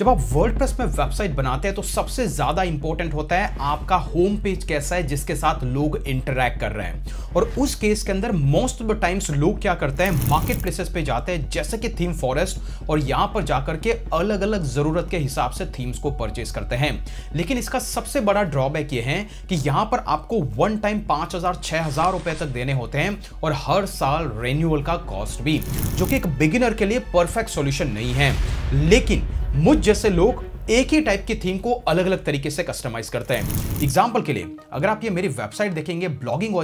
जब आप प्रेस में वेबसाइट बनाते हैं तो सबसे ज़्यादा इंपॉर्टेंट होता है आपका होम पेज कैसा है जिसके साथ लोग इंटरेक्ट कर रहे हैं और उस केस के अंदर मोस्ट ऑफ द टाइम्स लोग क्या करते हैं मार्केट प्लेसेस पे जाते हैं जैसे कि थीम फॉरेस्ट और यहाँ पर जाकर के अलग अलग ज़रूरत के हिसाब से थीम्स को परचेज करते हैं लेकिन इसका सबसे बड़ा ड्रॉबैक ये है कि यहाँ पर आपको वन टाइम पाँच हज़ार छः हज़ार रुपये तक देने होते हैं और हर साल रेन्यूअल का कॉस्ट भी जो कि एक बिगिनर के लिए परफेक्ट सोल्यूशन नहीं है लेकिन मुझ जैसे लोग एक ही टाइप की थीम को अलग अलग तरीके से कस्टमाइज करते हैं एग्जाम्पल के लिए अगर आप ये मेरी वेबसाइट देखेंगे ब्लॉगिंग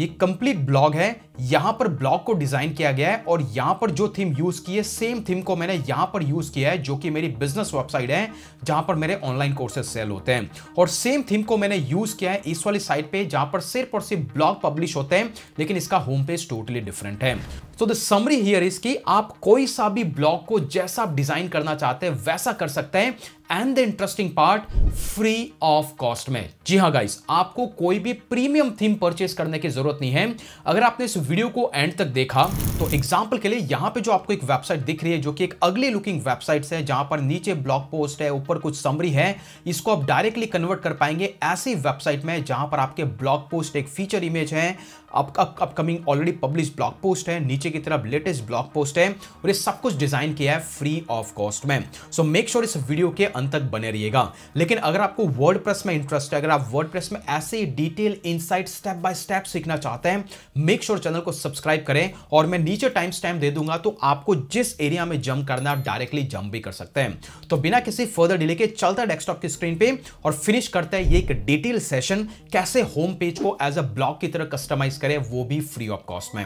ये कंप्लीट ब्लॉग है यहां पर ब्लॉग को डिजाइन किया गया है और यहां पर जो थीम यूज की है सेम थीम को मैंने यहां पर यूज किया है जो कि मेरी बिजनेस वेबसाइट है जहां पर मेरे ऑनलाइन कोर्सेज सेल होते हैं और सेम थीम को मैंने यूज किया है इस वाली साइट पे जहां पर सिर्फ और सिर्फ ब्लॉग पब्लिश होते हैं लेकिन इसका होम पेज टोटली डिफरेंट है so the summary here is कि आप कोई सा भी ब्लॉग को जैसा आप डिजाइन करना चाहते हैं वैसा कर सकते हैं and the interesting part free of cost में जी हाँ गाइस आपको कोई भी प्रीमियम थीम परचेस करने की जरूरत नहीं है अगर आपने इस वीडियो को एंड तक देखा तो एग्जाम्पल के लिए यहाँ पे जो आपको एक वेबसाइट दिख रही है जो कि एक अगली लुकिंग वेबसाइट है जहां पर नीचे ब्लॉग पोस्ट है ऊपर कुछ समरी है इसको आप डायरेक्टली कन्वर्ट कर पाएंगे ऐसी वेबसाइट में जहां पर आपके ब्लॉग पोस्ट एक फीचर इमेज है upcoming already publish blog post है नीचे की तरफ लेटेस्ट ब्लॉग पोस्ट है और ये सब कुछ डिजाइन किया है फ्री ऑफ कॉस्ट में सो मेक श्योर इस वीडियो के अंत तक बने रहिएगा लेकिन अगर आपको वर्ड में इंटरेस्ट है अगर आप वर्ड में ऐसे ही detail insight step by step सीखना चाहते हैं मेक श्योर चैनल को सब्सक्राइब करें और मैं नीचे टाइम स्टैम्प दे दूंगा तो आपको जिस एरिया में जंप करना आप डायरेक्टली जंप भी कर सकते हैं तो बिना किसी फर्दर डिले के चलता डेस्कटॉप की स्क्रीन पर और फिनिश करते हैं ये एक डिटेल सेशन कैसे होम पेज को एज अ ब्लॉग की तरह कस्टमाइज करें वो भी फ्री ऑफ कॉस्ट में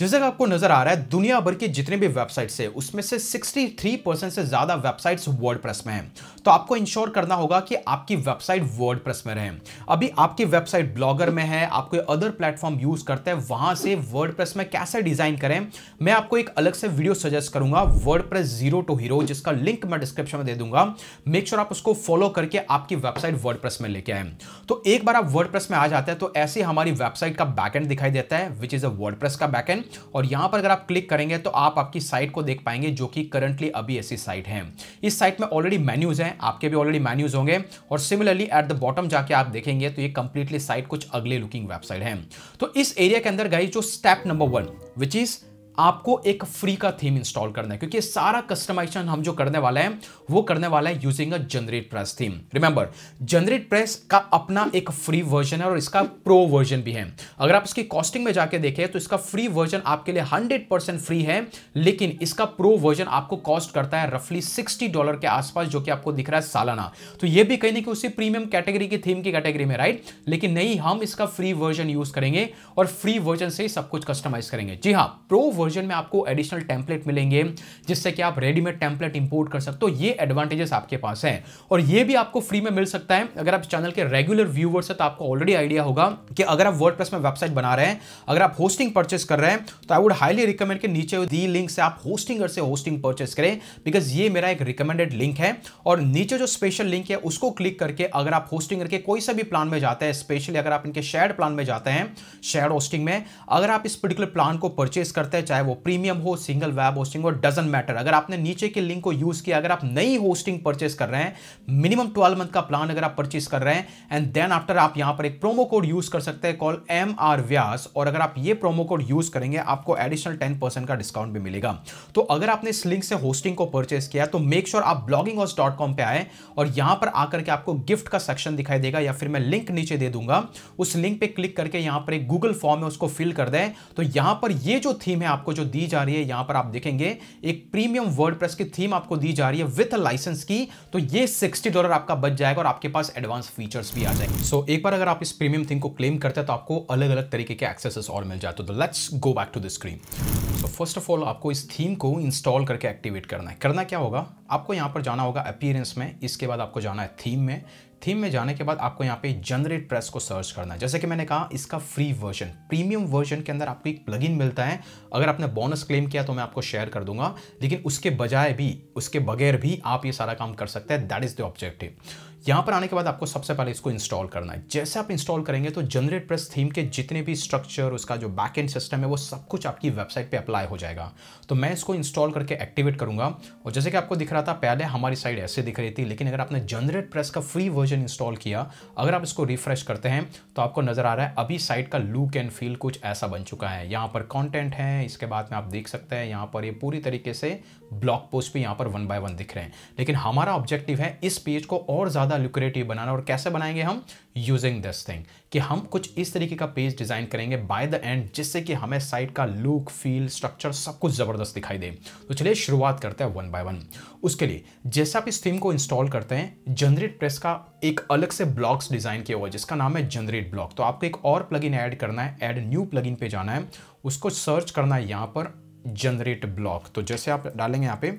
जैसा कि आपको नजर आ रहा है दुनिया भर की जितने भी वेबसाइट्स है उसमें से 63 परसेंट से ज्यादा वेबसाइट्स वर्ड में हैं तो आपको इंश्योर करना होगा कि आपकी वेबसाइट वर्ड में रहे अभी आपकी वेबसाइट ब्लॉगर में है आप कोई अदर प्लेटफॉर्म यूज करते हैं वहां से वर्ड में कैसे डिजाइन करें मैं आपको एक अलग से वीडियो सजेस्ट करूंगा WordPress zero to hero जिसका लिंक मैं डिस्क्रिप्शन में दे दूंगा मेक श्योर आप उसको फॉलो करके आपकी वेबसाइट वर्ड में लेके आए तो एक बार आप वर्ड में आ जाते हैं तो ऐसे हमारी वेबसाइट का बैकेंड दिखाई देता है विच इज अ वर्ड का बैकेंड और यहां पर अगर आप क्लिक करेंगे तो आप आपकी साइट को देख पाएंगे जो कि करंटली अभी ऐसी साइट है इस साइट में ऑलरेडी मेन्यूज़ हैं आपके भी ऑलरेडी मेन्यूज़ होंगे और सिमिलरली एट द बॉटम जाके आप देखेंगे तो ये कंप्लीटली साइट कुछ अगले लुकिंग वेबसाइट है तो इस एरिया के अंदर गई जो step number one which is आपको एक फ्री का थीम इंस्टॉल करना है क्योंकि सारा कस्टमाइजेशन हम जो करने वाला है वो करने वाला है using a GeneratePress theme remember generate press का अपना एक फ्री वर्जन है और इसका प्रो वर्जन भी है अगर आप इसकी कॉस्टिंग में जाके देखें तो इसका फ्री वर्जन आपके लिए हंड्रेड फ्री है लेकिन इसका प्रो वर्जन आपको कॉस्ट करता है रफली सिक्सटी डॉलर के आसपास जो कि आपको दिख रहा है सालाना तो यह भी कहीं ना कहीं उसी प्रीमियम कैटेगरी की थीम की कैटेगरी में राइट लेकिन नहीं हम इसका फ्री वर्जन यूज करेंगे और फ्री वर्जन से ही सब कुछ कस्टमाइज करेंगे जी हाँ प्रो वर्जन वर्जन में आपको एडिशनल टेम्पलेट मिलेंगे जिससे कि आप रेडीमेड टेम्पलेट इंपोर्ट कर सकते हो ये एडवांटेजेस आपके पास हैं और ये भी आपको फ्री में मिल सकता है अगर आप चैनल के रेगुलर व्यूवर्स हैं तो आपको ऑलरेडी आइडिया होगा कि अगर आप वर्ड में वेबसाइट बना रहे हैं अगर आप होस्टिंग परचेस कर रहे हैं तो आई वुड हाईली रिकमेंड के नीचे दी लिंक से आप होस्टिंग से होस्टिंग परचेस करें बिकॉज ये मेरा एक रिकमेंडेड लिंक है और नीचे जो स्पेशल लिंक है उसको क्लिक करके अगर आप होस्टिंग करके कोई सा भी प्लान में जाते हैं स्पेशली अगर आप इनके शेयर प्लान में जाते हैं शेयर होस्टिंग में अगर आप इस पर्टिकुलर प्लान को परचेस करते हैं चाहे चाहे वो प्रीमियम हो सिंगल वेब होस्टिंग हो डजन मैटर अगर आपने नीचे के लिंक को यूज़ किया अगर आप नई होस्टिंग परचेस कर रहे हैं मिनिमम ट्वेल्व मंथ का प्लान अगर आप परचेस कर रहे हैं एंड देन आफ्टर आप यहां पर एक प्रोमो कोड यूज़ कर सकते हैं कॉल एम आर व्यास और अगर आप ये प्रोमो कोड यूज़ करेंगे आपको एडिशनल टेन परसेंट का डिस्काउंट भी मिलेगा तो अगर आपने इस लिंक से होस्टिंग को परचेस किया तो मेक श्योर sure आप ब्लॉगिंग डॉट कॉम पर आए और यहां पर आकर के आपको गिफ्ट का सेक्शन दिखाई देगा या फिर मैं लिंक नीचे दे दूंगा उस लिंक पर क्लिक करके यहां पर एक गूगल फॉर्म है उसको फिल कर दें तो यहां पर ये जो थीम है आपको आपको जो दी जा रही है यहां पर आप देखेंगे एक प्रीमियम वर्ड की थीम आपको दी जा रही है विथ लाइसेंस की तो ये सिक्सटी डॉलर आपका बच जाएगा और आपके पास एडवांस फीचर्स भी आ जाएंगे सो so, एक बार अगर आप इस प्रीमियम थीम को क्लेम करते हैं तो आपको अलग अलग तरीके के एक्सेसेस और मिल जाते तो let's go back to the screen so first of all आपको इस थीम को इंस्टॉल करके एक्टिवेट करना है करना क्या होगा आपको यहाँ पर जाना होगा अपियरेंस में इसके बाद आपको जाना है थीम में थीम में जाने के बाद आपको यहाँ पे जनरेट प्रेस को सर्च करना है जैसे कि मैंने कहा इसका फ्री वर्जन प्रीमियम वर्जन के अंदर आपको एक प्लगइन मिलता है अगर आपने बोनस क्लेम किया तो मैं आपको शेयर कर दूंगा लेकिन उसके बजाय भी उसके बगैर भी आप ये सारा काम कर सकते हैं दैट इज़ द ऑब्जेक्टिव यहाँ पर आने के बाद आपको सबसे पहले इसको इंस्टॉल करना है जैसे आप इंस्टॉल करेंगे तो जनरेट प्रेस थीम के जितने भी स्ट्रक्चर उसका जो बैक एंड सिस्टम है वो सब कुछ आपकी वेबसाइट पे अप्लाई हो जाएगा तो मैं इसको इंस्टॉल करके एक्टिवेट करूंगा और जैसे कि आपको दिख रहा था पहले हमारी साइड ऐसे दिख रही थी लेकिन अगर आपने जनरेट प्रेस का फ्री वर्जन इंस्टॉल किया अगर आप इसको रिफ्रेश करते हैं तो आपको नज़र आ रहा है अभी साइट का लुक एंड फील कुछ ऐसा बन चुका है यहाँ पर कॉन्टेंट है इसके बाद में आप देख सकते हैं यहाँ पर ये पूरी तरीके से ब्लॉग पोस्ट भी यहाँ पर वन बाय वन दिख रहे हैं लेकिन हमारा ऑब्जेक्टिव है इस पेज को और ज़्यादा लुक्रेटिव बनाना और कैसे बनाएंगे हम यूजिंग दिस थिंग कि हम कुछ इस तरीके का पेज डिज़ाइन करेंगे बाय द एंड जिससे कि हमें साइट का लुक फील स्ट्रक्चर सब कुछ ज़बरदस्त दिखाई दे तो चलिए शुरुआत करते हैं वन बाय वन उसके लिए जैसे आप इस थीम को इंस्टॉल करते हैं जनरेट प्रेस का एक अलग से ब्लॉक्स डिज़ाइन किया हुआ है जिसका नाम है जनरेट ब्लॉक तो आपको एक और प्लग ऐड करना है एड न्यू प्लग पे जाना है उसको सर्च करना है यहाँ पर जनरेट ब्लॉक तो जैसे आप डालेंगे यहाँ पे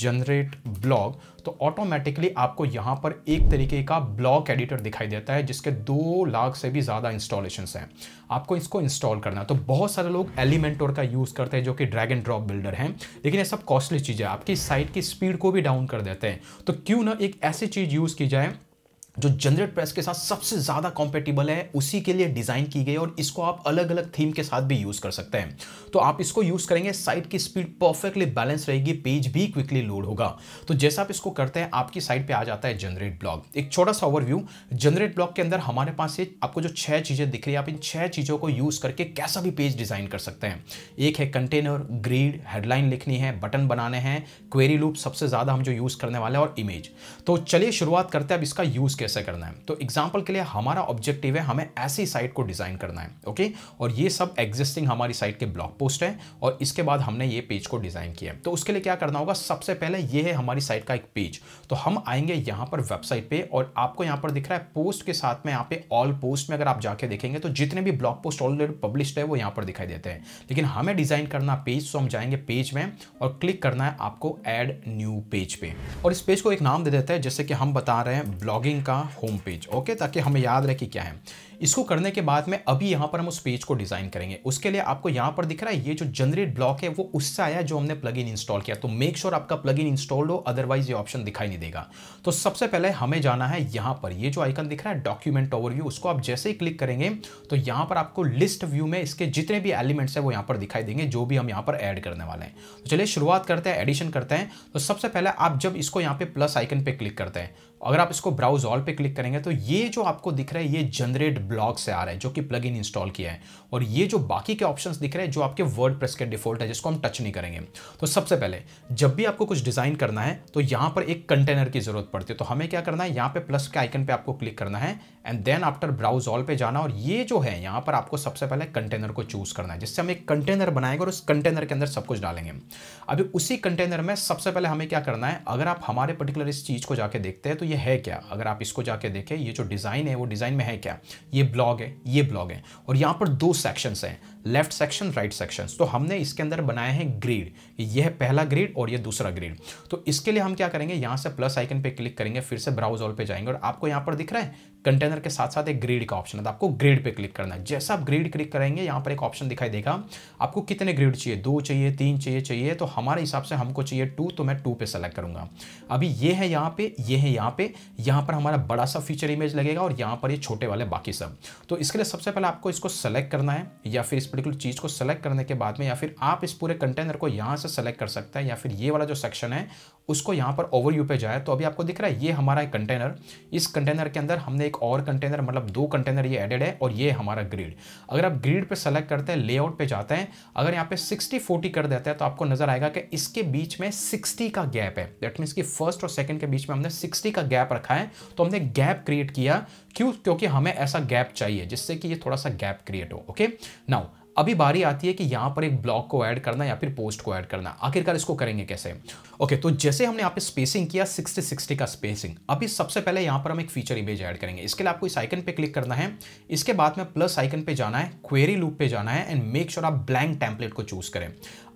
जनरेट ब्लॉग तो ऑटोमेटिकली आपको यहाँ पर एक तरीके का ब्लॉग एडिटर दिखाई देता है जिसके दो लाख से भी ज़्यादा इंस्टॉलेशन हैं आपको इसको इंस्टॉल करना है तो बहुत सारे लोग एलिमेंटोर का यूज़ करते हैं जो कि ड्रैग एंड ड्रॉप बिल्डर हैं लेकिन ये सब कॉस्टली चीज़ है आपकी साइट की स्पीड को भी डाउन कर देते हैं तो क्यों ना एक ऐसी चीज़ यूज़ की जाए जो जनरेट प्रेस के साथ सबसे ज़्यादा कॉम्पेटिबल है उसी के लिए डिज़ाइन की गई और इसको आप अलग अलग थीम के साथ भी यूज़ कर सकते हैं तो आप इसको यूज़ करेंगे साइट की स्पीड परफेक्टली बैलेंस रहेगी पेज भी क्विकली लोड होगा तो जैसा आप इसको करते हैं आपकी साइट पर आ जाता है जनरेट ब्लॉग एक छोटा सा ओवरव्यू जनरेट ब्लॉग के अंदर हमारे पास ये आपको जो छः चीज़ें दिख रही है आप इन छः चीज़ों को यूज़ करके कैसा भी पेज डिज़ाइन कर सकते हैं एक है कंटेनर ग्रीड हेडलाइन लिखनी है बटन बनाने हैं क्वेरी लूप सबसे ज़्यादा हम जो यूज़ करने वाले हैं और इमेज तो चलिए शुरुआत करते हैं अब इसका यूज़ के कैसे करना है तो एग्जाम्पल के लिए हमारा ऑब्जेक्टिव है हमें ऐसी साइट को डिज़ाइन करना है ओके और ये सब एग्जिस्टिंग हमारी साइट के ब्लॉग पोस्ट है और इसके बाद हमने ये पेज को डिज़ाइन किया है तो उसके लिए क्या करना होगा सबसे पहले ये है हमारी साइट का एक पेज तो हम आएंगे यहाँ पर वेबसाइट पे और आपको यहाँ पर दिख रहा है पोस्ट के साथ में यहाँ पे ऑल पोस्ट में अगर आप जाके देखेंगे तो जितने भी ब्लॉग पोस्ट ऑलरेडी पब्लिश्ड है वो यहाँ पर दिखाई देते हैं लेकिन हमें डिज़ाइन करना पेज तो हम जाएंगे पेज में और क्लिक करना है आपको एड न्यू पेज पे और इस पेज को एक नाम दे देते हैं जैसे कि हम बता रहे हैं ब्लॉगिंग का होम पेज ओके ताकि हमें याद रहे कि क्या है इसको करने के बाद में अभी यहाँ पर हम उस पेज को डिज़ाइन करेंगे उसके लिए आपको यहाँ पर दिख रहा है ये जो जनरेट ब्लॉक है वो उससे आया जो हमने प्लग इंस्टॉल किया तो मेक श्योर sure आपका प्लग इंस्टॉल्ड हो अदरवाइज ये ऑप्शन दिखाई नहीं देगा तो सबसे पहले हमें जाना है यहाँ पर ये जो आइकन दिख रहा है डॉक्यूमेंट ओवरव्यू उसको आप जैसे ही क्लिक करेंगे तो यहाँ पर आपको लिस्ट व्यू में इसके जितने भी एलिमेंट्स हैं वो यहाँ पर दिखाई देंगे जो भी हम यहाँ पर ऐड करने वाले हैं तो चलिए शुरुआत करते हैं एडिशन करते हैं तो सबसे पहले आप जब इसको यहाँ पे प्लस आइकन पे क्लिक करते हैं अगर आप इसको ब्राउज ऑल पे क्लिक करेंगे तो ये जो आपको दिख रहा है ये जनरेट ब्लॉग से आ रहा है जो कि प्लग इन इंस्टॉल किया है और ये जो बाकी के ऑप्शंस दिख रहे हैं जो आपके वर्ड प्रेस के डिफॉल्ट है जिसको हम टच नहीं करेंगे तो सबसे पहले जब भी आपको कुछ डिज़ाइन करना है तो यहाँ पर एक कंटेनर की ज़रूरत पड़ती है तो हमें क्या करना है यहाँ पर प्लस के आइकन पर आपको क्लिक करना है and then after browse all पे जाना और ये जो है यहाँ पर आपको सबसे पहले कंटेनर को चूज़ करना है जिससे हम एक कंटेनर बनाएंगे और उस कंटेनर के अंदर सब कुछ डालेंगे अभी उसी कंटेनर में सबसे पहले हमें क्या करना है अगर आप हमारे पर्टिकुलर इस चीज़ को जाके देखते हैं तो ये है क्या अगर आप इसको जाके देखें ये जो डिज़ाइन है वो डिज़ाइन में है क्या ये ब्लॉग है ये ब्लॉग है और यहाँ पर दो सेक्शंस हैं लेफ्ट सेक्शन राइट सेक्शन तो हमने इसके अंदर बनाए हैं ग्रीड यह है पहला ग्रीड और यह दूसरा ग्रीड तो इसके लिए हम क्या करेंगे यहां से प्लस आइकन पे क्लिक करेंगे फिर से ब्राउज ऑल पे जाएंगे और आपको यहां पर दिख रहा है कंटेनर के साथ साथ एक ग्रीड का ऑप्शन है तो आपको ग्रीड पे क्लिक करना है जैसा आप ग्रीड क्लिक करेंगे यहां पर एक ऑप्शन दिखाई देगा आपको कितने ग्रीड चाहिए दो चाहिए तीन चाहिए चाहिए तो हमारे हिसाब से हमको चाहिए टू तो मैं टू पे सेलेक्ट करूंगा अभी ये है यहाँ पे ये है यहाँ पे यहाँ पर हमारा बड़ा सा फीचर इमेज लगेगा और यहाँ पर ये छोटे वाले बाकी सब तो इसके लिए सबसे पहले आपको इसको सेलेक्ट करना है या फिर इस पर्टिकुलर चीज़ को सेलेक्ट करने के बाद में या फिर आप इस पूरे कंटेनर को यहाँ से सेलेक्ट कर सकते हैं या फिर ये वाला जो सेक्शन है उसको यहाँ पर ओवरव्यू पे जाए तो अभी आपको दिख रहा है ये हमारा एक कंटेनर इस कंटेनर के अंदर हमने एक और कंटेनर मतलब दो कंटेनर ये एडेड है और ये हमारा ग्रिड अगर आप ग्रिड पर सेलेक्ट करते हैं लेआउट पर जाते हैं अगर यहाँ पर सिक्सटी फोर्टी कर देते हैं तो आपको नजर आएगा कि इसके बीच में सिक्सटी का गैप है दैट मीन्स कि फर्स्ट और सेकेंड के बीच में हमने सिक्सटी का गैप रखा है तो हमने गैप क्रिएट किया क्यों क्योंकि हमें ऐसा गैप चाहिए जिससे कि ये थोड़ा सा गैप क्रिएट हो ओके नाउ अभी बारी आती है कि यहां पर एक ब्लॉक को ऐड करना या फिर पोस्ट को ऐड करना आखिरकार इसको करेंगे कैसे ओके तो जैसे हमने यहाँ पे स्पेसिंग किया सिक्सटी सिक्सटी का स्पेसिंग अभी सबसे पहले यहां पर हम एक फीचर इमेज ऐड करेंगे इसके लिए आपको इस आइकन पे क्लिक करना है इसके बाद में प्लस आइकन पे जाना है क्वेरी लूप पे जाना है एंड मेक श्योर आप ब्लैंक टेम्पलेट को चूज करें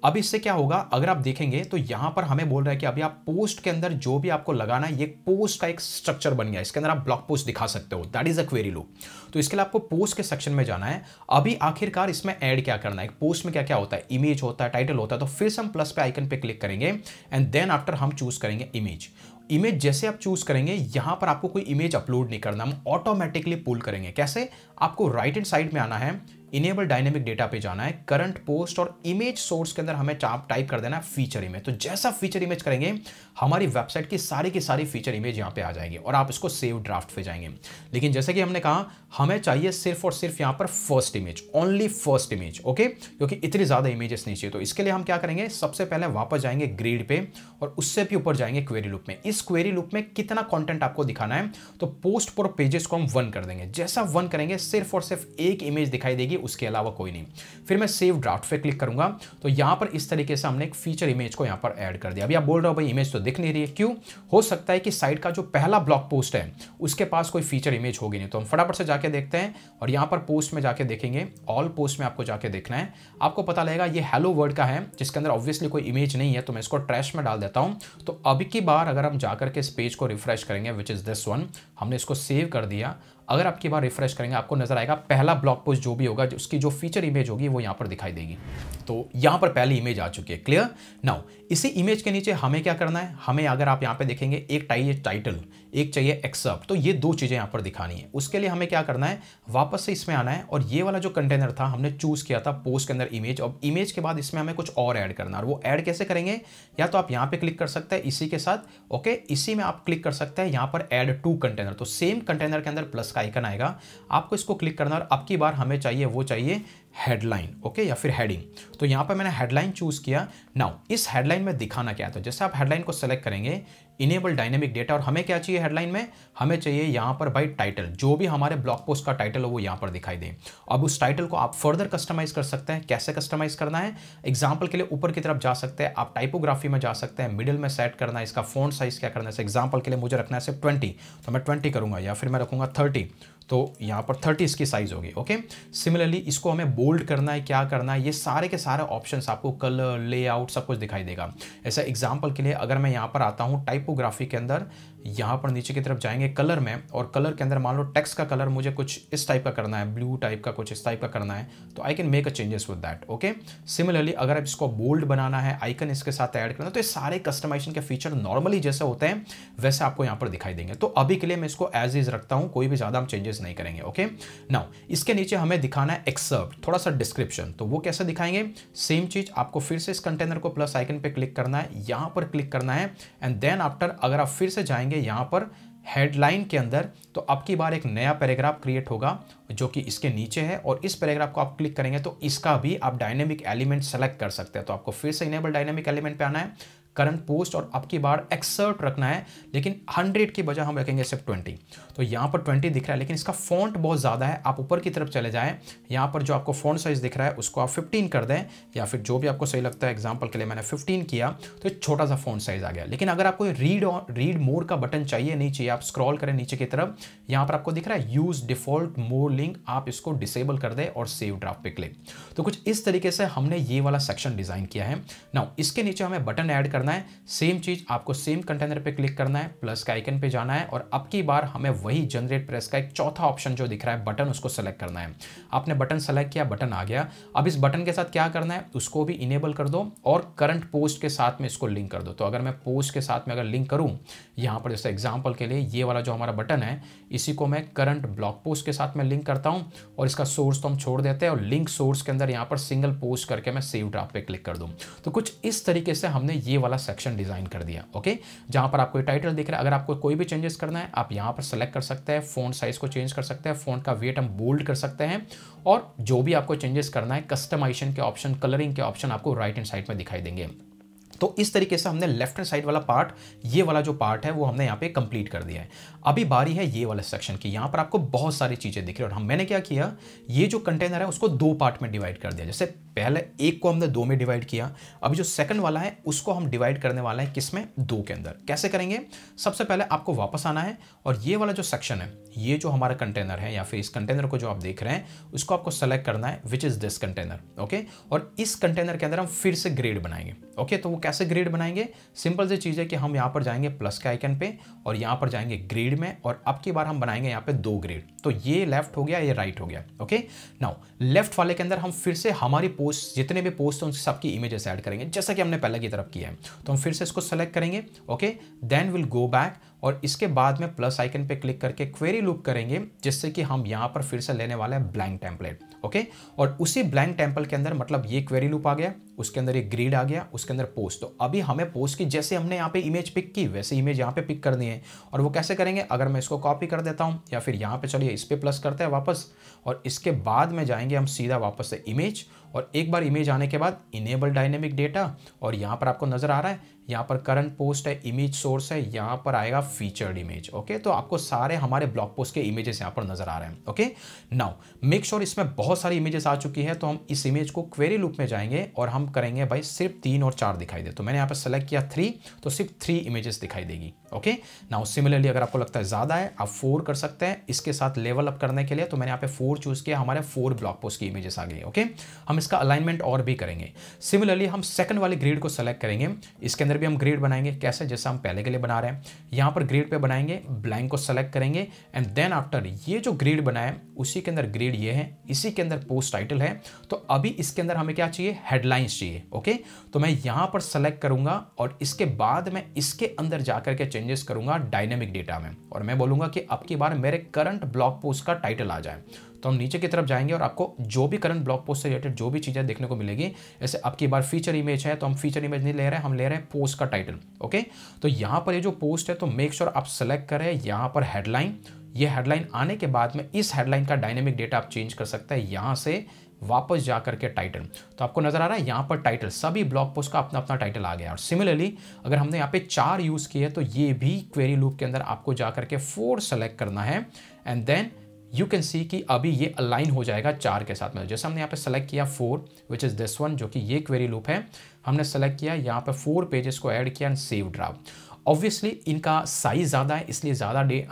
अब इससे क्या होगा अगर आप देखेंगे तो यहां पर हमें बोल रहा है कि अभी आप पोस्ट के अंदर जो भी आपको लगाना है ये पोस्ट का एक स्ट्रक्चर बन गया इसके अंदर आप ब्लॉक पोस्ट दिखा सकते हो that is a query loop तो इसके लिए आपको पोस्ट के सेक्शन में जाना है अभी आखिरकार इसमें ऐड क्या करना है पोस्ट में क्या क्या होता है इमेज होता है टाइटल होता है तो फिर से हम प्लस पे आइकन पे क्लिक करेंगे एंड देन आफ्टर हम चूज करेंगे इमेज इमेज जैसे आप चूज करेंगे यहां पर आपको कोई इमेज अपलोड नहीं करना हम ऑटोमेटिकली पुल करेंगे कैसे आपको राइट एंड साइड में आना है इनेबल डायनेमिक डेटा पे जाना है करंट पोस्ट और इमेज सोर्स के अंदर हमें टाइप कर देना है फीचर इमेज तो जैसा फीचर इमेज करेंगे हमारी वेबसाइट की सारी की सारी फीचर इमेज यहाँ पे आ जाएगी और आप इसको सेव ड्राफ्ट पे जाएंगे लेकिन जैसे कि हमने कहा हमें चाहिए सिर्फ और सिर्फ यहाँ पर first image only first image okay क्योंकि इतनी ज़्यादा इमेजेस नहीं चाहिए तो इसके लिए हम क्या करेंगे सबसे पहले वापस जाएंगे ग्रीड पे और उससे भी ऊपर जाएंगे क्वेरी लुप में इस क्वेरी लुप में कितना कॉन्टेंट आपको दिखाना है तो पोस्ट पर पेजेस को हम वन कर देंगे जैसा वन करेंगे सिर्फ और सिर्फ एक इमेज दिखाई देगी उसके अलावा कोई नहीं फिर मैं सेव ड्राफ्ट पे क्लिक करूंगा तो यहां पर इस तरीके से हमने एक फीचर इमेज को यहां पर ऐड कर दिया अभी आप बोल रहे हो भाई इमेज तो दिख नहीं रही है क्यों हो सकता है कि साइट का जो पहला ब्लॉग पोस्ट है उसके पास कोई फीचर इमेज होगी नहीं तो हम फटाफट से जाके देखते हैं और यहां पर पोस्ट में जाके देखेंगे ऑल पोस्ट में आपको जाके देखना है आपको पता लगेगा ये हेलो वर्ड का है जिसके अंदर ऑब्वियसली कोई इमेज नहीं है तो मैं इसको ट्रैश में डाल देता हूं तो अभी की बार अगर हम जाकर के इस पेज को रिफ्रेश करेंगे विच इज़ दिस वन हमने इसको सेव कर दिया अगर आप बार रिफ्रेश करेंगे आपको नजर आएगा पहला ब्लॉग पोस्ट जो भी होगा जो उसकी जो फीचर इमेज होगी वो यहाँ पर दिखाई देगी तो यहाँ पर पहली इमेज आ चुकी है क्लियर नाउ इसी इमेज के नीचे हमें क्या करना है हमें अगर आप यहाँ पे देखेंगे एक चाहिए टाइटल एक चाहिए एक्सेप्ट तो ये दो चीज़ें यहाँ पर दिखानी है उसके लिए हमें क्या करना है वापस से इसमें आना है और ये वाला जो कंटेनर था हमने चूज़ किया था पोस्ट के अंदर इमेज और इमेज के बाद इसमें हमें कुछ और ऐड करना और वो ऐड कैसे करेंगे या तो आप यहाँ पर क्लिक कर सकते हैं इसी के साथ ओके इसी में आप क्लिक कर सकते हैं यहाँ पर एड टू कंटेनर तो सेम कंटेनर के अंदर प्लस प्लस का आइकन आएगा आपको इसको क्लिक करना और अब की बार हमें चाहिए वो चाहिए हेडलाइन ओके या फिर हेडिंग तो यहाँ पर मैंने हेडलाइन चूज़ किया नाउ इस हेडलाइन में दिखाना क्या था तो जैसे आप हेडलाइन को सेलेक्ट करेंगे इनेबल डायनेमिक डेटा और हमें क्या चाहिए हेडलाइन में हमें चाहिए यहाँ पर भाई टाइटल जो भी हमारे ब्लॉग पोस्ट का टाइटल हो वो यहाँ पर दिखाई दे अब उस टाइटल को आप फर्दर कस्टमाइज कर सकते हैं कैसे कस्टमाइज करना है एग्जाम्पल के लिए ऊपर की तरफ जा सकते हैं आप टाइपोग्राफी में जा सकते हैं मिडिल में सेट करना है इसका फोन साइज क्या करना है एग्जाम्पल के लिए मुझे रखना है सिर्फ ट्वेंटी तो मैं ट्वेंटी करूँगा या फिर मैं रखूँगा थर्टी तो यहाँ पर थर्टी इसकी साइज़ होगी ओके सिमिलरली इसको हमें बोल्ड करना है क्या करना है ये सारे के सारे ऑप्शंस आपको कलर लेआउट सब कुछ दिखाई देगा ऐसा एग्जाम्पल के लिए अगर मैं यहाँ पर आता हूँ टाइपोग्राफी के अंदर यहाँ पर नीचे की तरफ जाएंगे कलर में और कलर के अंदर मान लो टेक्स्ट का कलर मुझे कुछ इस टाइप का करना है ब्लू टाइप का कुछ इस टाइप का करना है तो I can make a changes with that okay similarly अगर आप इसको बोल्ड बनाना है आइकन इसके साथ ऐड करना तो ये सारे कस्टमाइजेशन के फीचर नॉर्मली जैसे होते हैं वैसे आपको यहाँ पर दिखाई देंगे तो अभी के लिए मैं इसको एज इज रखता हूँ कोई भी ज़्यादा हम चेंजेस नहीं करेंगे ओके नाउ इसके नीचे हमें दिखाना है एक्सर्प्ट थोड़ा सा डिस्क्रिप्शन तो वो कैसे दिखाएंगे सेम चीज़ आपको फिर से इस कंटेनर को प्लस आइकन पर क्लिक करना है यहाँ पर क्लिक करना है एंड देन आफ्टर अगर आप फिर से जाएंगे करेंगे यहाँ पर हेडलाइन के अंदर तो अब की बार एक नया पैराग्राफ क्रिएट होगा जो कि इसके नीचे है और इस पैराग्राफ को आप क्लिक करेंगे तो इसका भी आप डायनेमिक एलिमेंट सेलेक्ट कर सकते हैं तो आपको फिर से इनेबल डायनेमिक एलिमेंट पे आना है करंट पोस्ट और अब की बार एक्सर्ट रखना है लेकिन हंड्रेड की बजाय हम रखेंगे सिर्फ ट्वेंटी तो यहाँ पर ट्वेंटी दिख रहा है लेकिन इसका फॉन्ट बहुत ज़्यादा है आप ऊपर की तरफ चले जाएँ यहाँ पर जो आपको फॉन्ट साइज़ दिख रहा है उसको आप फिफ्टीन कर दें या फिर जो भी आपको सही लगता है एग्जाम्पल के लिए मैंने फिफ्टीन किया तो एक छोटा सा फॉन्ट साइज़ आ गया लेकिन अगर आपको रीड और रीड मोर का बटन चाहिए नहीं चाहिए आप स्क्रॉल करें नीचे की तरफ यहाँ पर आपको दिख रहा है यूज़ डिफॉल्ट मोर लिंक आप इसको डिसेबल कर दें और सेव ड्राफ्ट पे क्लिक तो कुछ इस तरीके से हमने ये वाला सेक्शन डिज़ाइन किया है ना इसके नीचे हमें बटन ऐड कर करना है सेम चीज़ आपको सेम कंटेनर पे क्लिक करना है प्लस का आइकन पे जाना है और अब की बार हमें वही जनरेट प्रेस का एक चौथा ऑप्शन जो दिख रहा है बटन उसको सेलेक्ट करना है आपने बटन सेलेक्ट किया बटन आ गया अब इस बटन के साथ क्या करना है उसको भी इनेबल कर दो और करंट पोस्ट के साथ में इसको लिंक कर दो तो अगर मैं पोस्ट के साथ में अगर लिंक करूँ यहाँ पर जैसे एग्जाम्पल के लिए ये वाला जो हमारा बटन है इसी को मैं करंट ब्लॉक पोस्ट के साथ में लिंक करता हूँ और इसका सोर्स तो हम छोड़ देते हैं और लिंक सोर्स के अंदर यहाँ पर सिंगल पोस्ट करके मैं सेव ड्राफ्ट पे क्लिक कर दूँ तो कुछ इस तरीके से हमने ये वाला वाला सेक्शन डिज़ाइन कर दिया ओके जहां पर आपको टाइटल दिख रहा है अगर आपको कोई भी चेंजेस करना है आप यहां पर सेलेक्ट कर सकते हैं फ़ोन साइज़ को चेंज कर सकते हैं फ़ोन का वेट हम बोल्ड कर सकते हैं और जो भी आपको चेंजेस करना है कस्टमाइजेशन के ऑप्शन कलरिंग के ऑप्शन आपको राइट एंड साइड में दिखाई देंगे तो इस तरीके से हमने लेफ्ट हैंड साइड वाला पार्ट ये वाला जो पार्ट है वो हमने यहाँ पे कंप्लीट कर दिया है अभी बारी है ये वाला सेक्शन की यहाँ पर आपको बहुत सारी चीज़ें दिख रही है और हम मैंने क्या किया ये जो कंटेनर है उसको दो पार्ट में डिवाइड कर दिया जैसे पहले एक को हमने दो में डिवाइड किया अभी जो सेकंड वाला है उसको हम डिवाइड करने वाला है किस में दो के अंदर कैसे करेंगे सबसे पहले आपको वापस आना है और ये वाला जो सेक्शन है ये जो हमारा कंटेनर है या फिर इस कंटेनर को जो आप देख रहे हैं उसको आपको सेलेक्ट करना है which is this container okay और इस कंटेनर के अंदर हम फिर से ग्रेड बनाएंगे ओके तो वो कैसे ग्रेड बनाएंगे सिंपल सी चीज़ है कि हम यहाँ पर जाएंगे प्लस के आइकन पे और यहाँ पर जाएंगे ग्रेड ग्रिड में और अब की बार हम बनाएंगे यहाँ पे दो ग्रेड तो ये लेफ्ट हो गया ये राइट हो गया ओके नाउ लेफ्ट वाले के अंदर हम फिर से हमारी पोस्ट जितने भी पोस्ट हैं उन सबकी इमेजेस ऐड करेंगे जैसा कि हमने पहले की तरफ किया है तो हम फिर से इसको सेलेक्ट करेंगे okay then will go back और इसके बाद में प्लस आइकन पे क्लिक करके क्वेरी लुक करेंगे जिससे कि हम यहाँ पर फिर से लेने वाला है ब्लैंक टेम्पलेट ओके और उसी ब्लैंक टेम्पल के अंदर मतलब ये क्वेरी लुप आ गया उसके अंदर एक ग्रीड आ गया उसके अंदर पोस्ट तो अभी हमें पोस्ट की जैसे हमने यहाँ पे इमेज पिक की वैसे इमेज यहाँ पे पिक करनी है और वो कैसे करेंगे अगर मैं इसको कॉपी कर देता हूँ या फिर यहाँ पे चलिए इस पर प्लस करते हैं वापस और इसके बाद में जाएंगे हम सीधा वापस से इमेज और एक बार इमेज आने के बाद इनेबल डायनेमिक डेटा और यहाँ पर आपको नज़र आ रहा है यहाँ पर करंट पोस्ट है इमेज सोर्स है यहाँ पर आएगा फीचर्ड इमेज ओके तो आपको सारे हमारे ब्लॉक पोस्ट के इमेजेस यहाँ पर नज़र आ रहे हैं ओके नाउ मेक श्योर इसमें बहुत सारी इमेजेस आ चुकी है तो हम इस इमेज को क्वेरी लुप में जाएंगे और हम करेंगे भाई सिर्फ तीन और चार दिखाई दे तो मैंने यहाँ पर सेलेक्ट किया थ्री तो सिर्फ थ्री इमेजेस दिखाई देगी ओके नाउ सिमिलरली अगर आपको लगता है ज़्यादा है आप फोर कर सकते हैं इसके साथ लेवल अप करने के लिए तो मैंने यहाँ पे फोर चूज़ किया हमारे फोर ब्लॉक पोस्ट की इमेजेस आ गई ओके हम इसका अलाइनमेंट और भी करेंगे सिमिलरली हम सेकंड वाले ग्रेड को सेलेक्ट करेंगे इसके अंदर भी हम ग्रेड बनाएंगे कैसे जैसा हम पहले के लिए बना रहे हैं यहाँ पर ग्रेड पे बनाएंगे ब्लैंक को सेलेक्ट करेंगे एंड देन आफ्टर ये जो ग्रेड बनाए उसी के अंदर ग्रेड ये है इसी के अंदर पोस्ट टाइटल है तो अभी इसके अंदर हमें क्या चाहिए हेडलाइंस चाहिए ओके तो मैं यहाँ पर सेलेक्ट करूँगा और इसके बाद मैं इसके अंदर जा के चेंजेस करूँगा डायनेमिक डेटा में और मैं बोलूँगा कि अब की बार मेरे करंट ब्लॉग पोस्ट का टाइटल आ जाए तो हम नीचे की तरफ जाएंगे और आपको जो भी करंट ब्लॉग पोस्ट से रिलेटेड जो भी चीज़ें देखने को मिलेगी जैसे आपकी बार फीचर इमेज है तो हम फीचर इमेज नहीं ले रहे हैं हम ले रहे हैं पोस्ट का टाइटल ओके तो यहाँ पर ये जो पोस्ट है तो मेक श्योर sure आप सेलेक्ट करें यहाँ पर हेडलाइन ये हेडलाइन आने के बाद में इस हेडलाइन का डायनेमिक डेटा आप चेंज कर सकते हैं यहाँ से वापस जा करके टाइटल तो आपको नजर आ रहा है यहाँ पर टाइटल सभी ब्लॉग पोस्ट का अपना अपना टाइटल आ गया और सिमिलरली अगर हमने यहाँ पे चार यूज़ किए तो ये भी क्वेरी लूप के अंदर आपको जा करके फोर सेलेक्ट करना है and then you can see कि अभी ये अलाइन हो जाएगा चार के साथ में जैसे हमने यहाँ पे सेलेक्ट किया four which is this one जो कि ये क्वेरी लूप है हमने सेलेक्ट किया यहाँ पे फोर पेजेस को ऐड किया एंड सेव ड्राफ ऑब्वियसली इनका साइज़ ज़्यादा है इसलिए ज़्यादा डे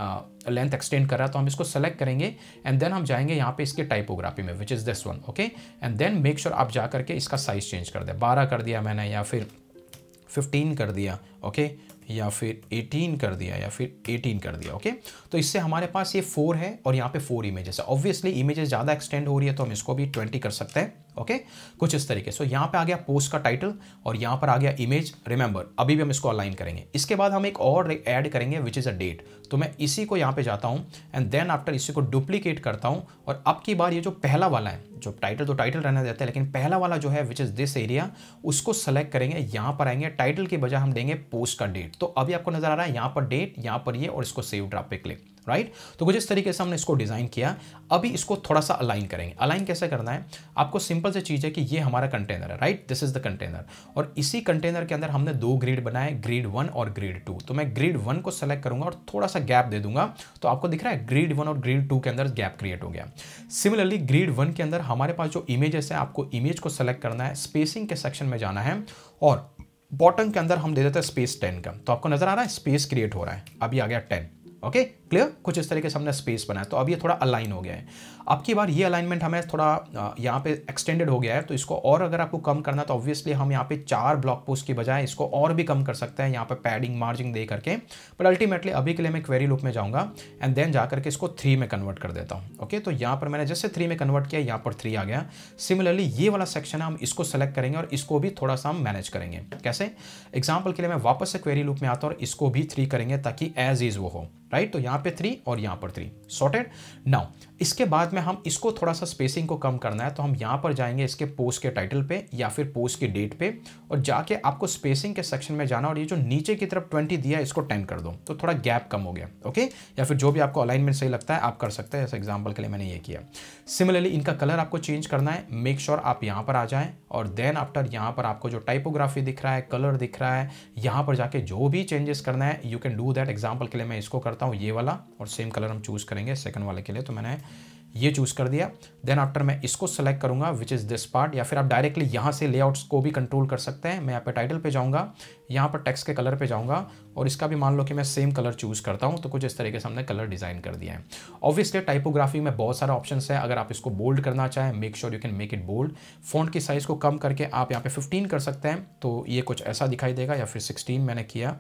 लेंथ एक्सटेंड कर रहा है तो हम इसको सेलेक्ट करेंगे एंड देन हम जाएंगे यहाँ पे इसके टाइपोग्राफी में which is this one okay and then make sure आप जा करके इसका साइज़ चेंज कर दें बारह कर दिया मैंने या फिर फिफ्टीन कर दिया ओके okay? या फिर 18 कर दिया या फिर 18 कर दिया ओके तो इससे हमारे पास ये फोर है और यहाँ पे फोर इमेजेस है ऑब्वियसली इमेजेस ज़्यादा एक्सटेंड हो रही है तो हम इसको भी ट्वेंटी कर सकते हैं ओके कुछ इस तरीके सो so, यहाँ पे आ गया पोस्ट का टाइटल और यहाँ पर आ गया इमेज रिमेंबर अभी भी हम इसको अलाइन करेंगे इसके बाद हम एक और ऐड करेंगे विच इज़ अ डेट तो मैं इसी को यहाँ पे जाता हूँ एंड देन आफ्टर इसी को डुप्लीकेट करता हूँ और अब की बार ये जो पहला वाला है जो टाइटल तो टाइटल रहना देता है लेकिन पहला वाला जो है विच इज़ दिस एरिया उसको सेलेक्ट करेंगे यहाँ पर आएंगे टाइटल की बजाय हम देंगे पोस्ट का डेट तो अभी आपको नजर आ रहा है यहाँ पर डेट यहाँ पर ये और इसको सेव ड्राप पे क्लिक राइट right? तो कुछ इस तरीके से हमने इसको डिज़ाइन किया अभी इसको थोड़ा सा अलाइन करेंगे अलाइन कैसे करना है आपको सिंपल से चीज़ है कि ये हमारा कंटेनर है right this is the container और इसी कंटेनर के अंदर हमने दो ग्रिड बनाए ग्रिड वन और ग्रिड टू तो मैं ग्रिड वन को सेलेक्ट करूंगा और थोड़ा सा गैप दे दूंगा तो आपको दिख रहा है ग्रिड वन और ग्रिड टू के अंदर गैप क्रिएट हो गया सिमिलरली ग्रिड वन के अंदर हमारे पास जो इमेजेस है आपको इमेज को सेलेक्ट करना है स्पेसिंग के सेक्शन में जाना है और बॉटम के अंदर हम दे देते हैं स्पेस टेन का तो आपको नजर आ रहा है स्पेस क्रिएट हो रहा है अभी आ गया टेन ओके क्लियर कुछ इस तरीके से हमने स्पेस बनाया तो अब ये थोड़ा अलाइन हो गया है अब की बार ये अलाइनमेंट हमें थोड़ा यहाँ पे एक्सटेंडेड हो गया है तो इसको और अगर आपको कम करना तो ऑब्वियसली हम यहाँ पे चार ब्लॉक पोस्ट की बजाय इसको और भी कम कर सकते हैं यहाँ पे पैडिंग मार्जिन दे करके बट अल्टीमेटली अभी के लिए मैं क्वेरी लुक में जाऊँगा एंड देन जा करके इसको थ्री में कन्वर्ट कर देता हूँ ओके तो यहाँ पर मैंने जैसे थ्री में कन्वर्ट किया यहाँ पर थ्री आ गया सिमिलरली ये वाला सेक्शन है हम इसको सेलेक्ट करेंगे और इसको भी थोड़ा सा हम मैनेज करेंगे कैसे एग्जाम्पल के लिए मैं वापस से क्वेरी लुक में आता हूँ और इसको भी थ्री करेंगे ताकि एज इज वो हो राइट right? तो यहाँ पे थ्री और यहाँ पर थ्री सॉर्टेड नाउ इसके बाद में हम इसको थोड़ा सा स्पेसिंग को कम करना है तो हम यहाँ पर जाएंगे इसके पोस्ट के टाइटल पे या फिर पोस्ट के डेट पे और जाके आपको स्पेसिंग के सेक्शन में जाना और ये जो नीचे की तरफ ट्वेंटी दिया है इसको टेन कर दो तो थोड़ा गैप कम हो गया ओके या फिर जो भी आपको अलाइनमेंट सही लगता है आप कर सकते हैं जैसे एग्जाम्पल के लिए मैंने ये किया सिमिलरली इनका कलर आपको चेंज करना है मेक श्योर sure आप यहाँ पर आ जाएँ और देन आफ्टर यहाँ पर आपको जो टाइपोग्राफी दिख रहा है कलर दिख रहा है यहाँ पर जाके जो भी चेंजेस करना है you can do that example के लिए मैं इसको करता हूँ ये वाला और सेम कलर हम चूज़ करेंगे सेकंड वाले के लिए तो मैंने ये चूज़ कर दिया देन आफ्टर मैं इसको सेलेक्ट करूंगा विच इज़ दिस पार्ट या फिर आप डायरेक्टली यहाँ से लेआउट्स को भी कंट्रोल कर सकते हैं मैं यहाँ पे टाइटल पे जाऊँगा यहाँ पर टेक्स्ट के कलर पे जाऊंगा और इसका भी मान लो कि मैं सेम कलर चूज़ करता हूँ तो कुछ इस तरीके से हमने कलर डिज़ाइन कर दिया है ऑब्वियसली टाइपोग्राफी में बहुत सारा ऑप्शन है अगर आप इसको बोल्ड करना चाहें make sure you can make it bold font की साइज़ को कम करके आप यहाँ पे फिफ्टीन कर सकते हैं तो ये कुछ ऐसा दिखाई देगा या फिर सिक्सटीन मैंने किया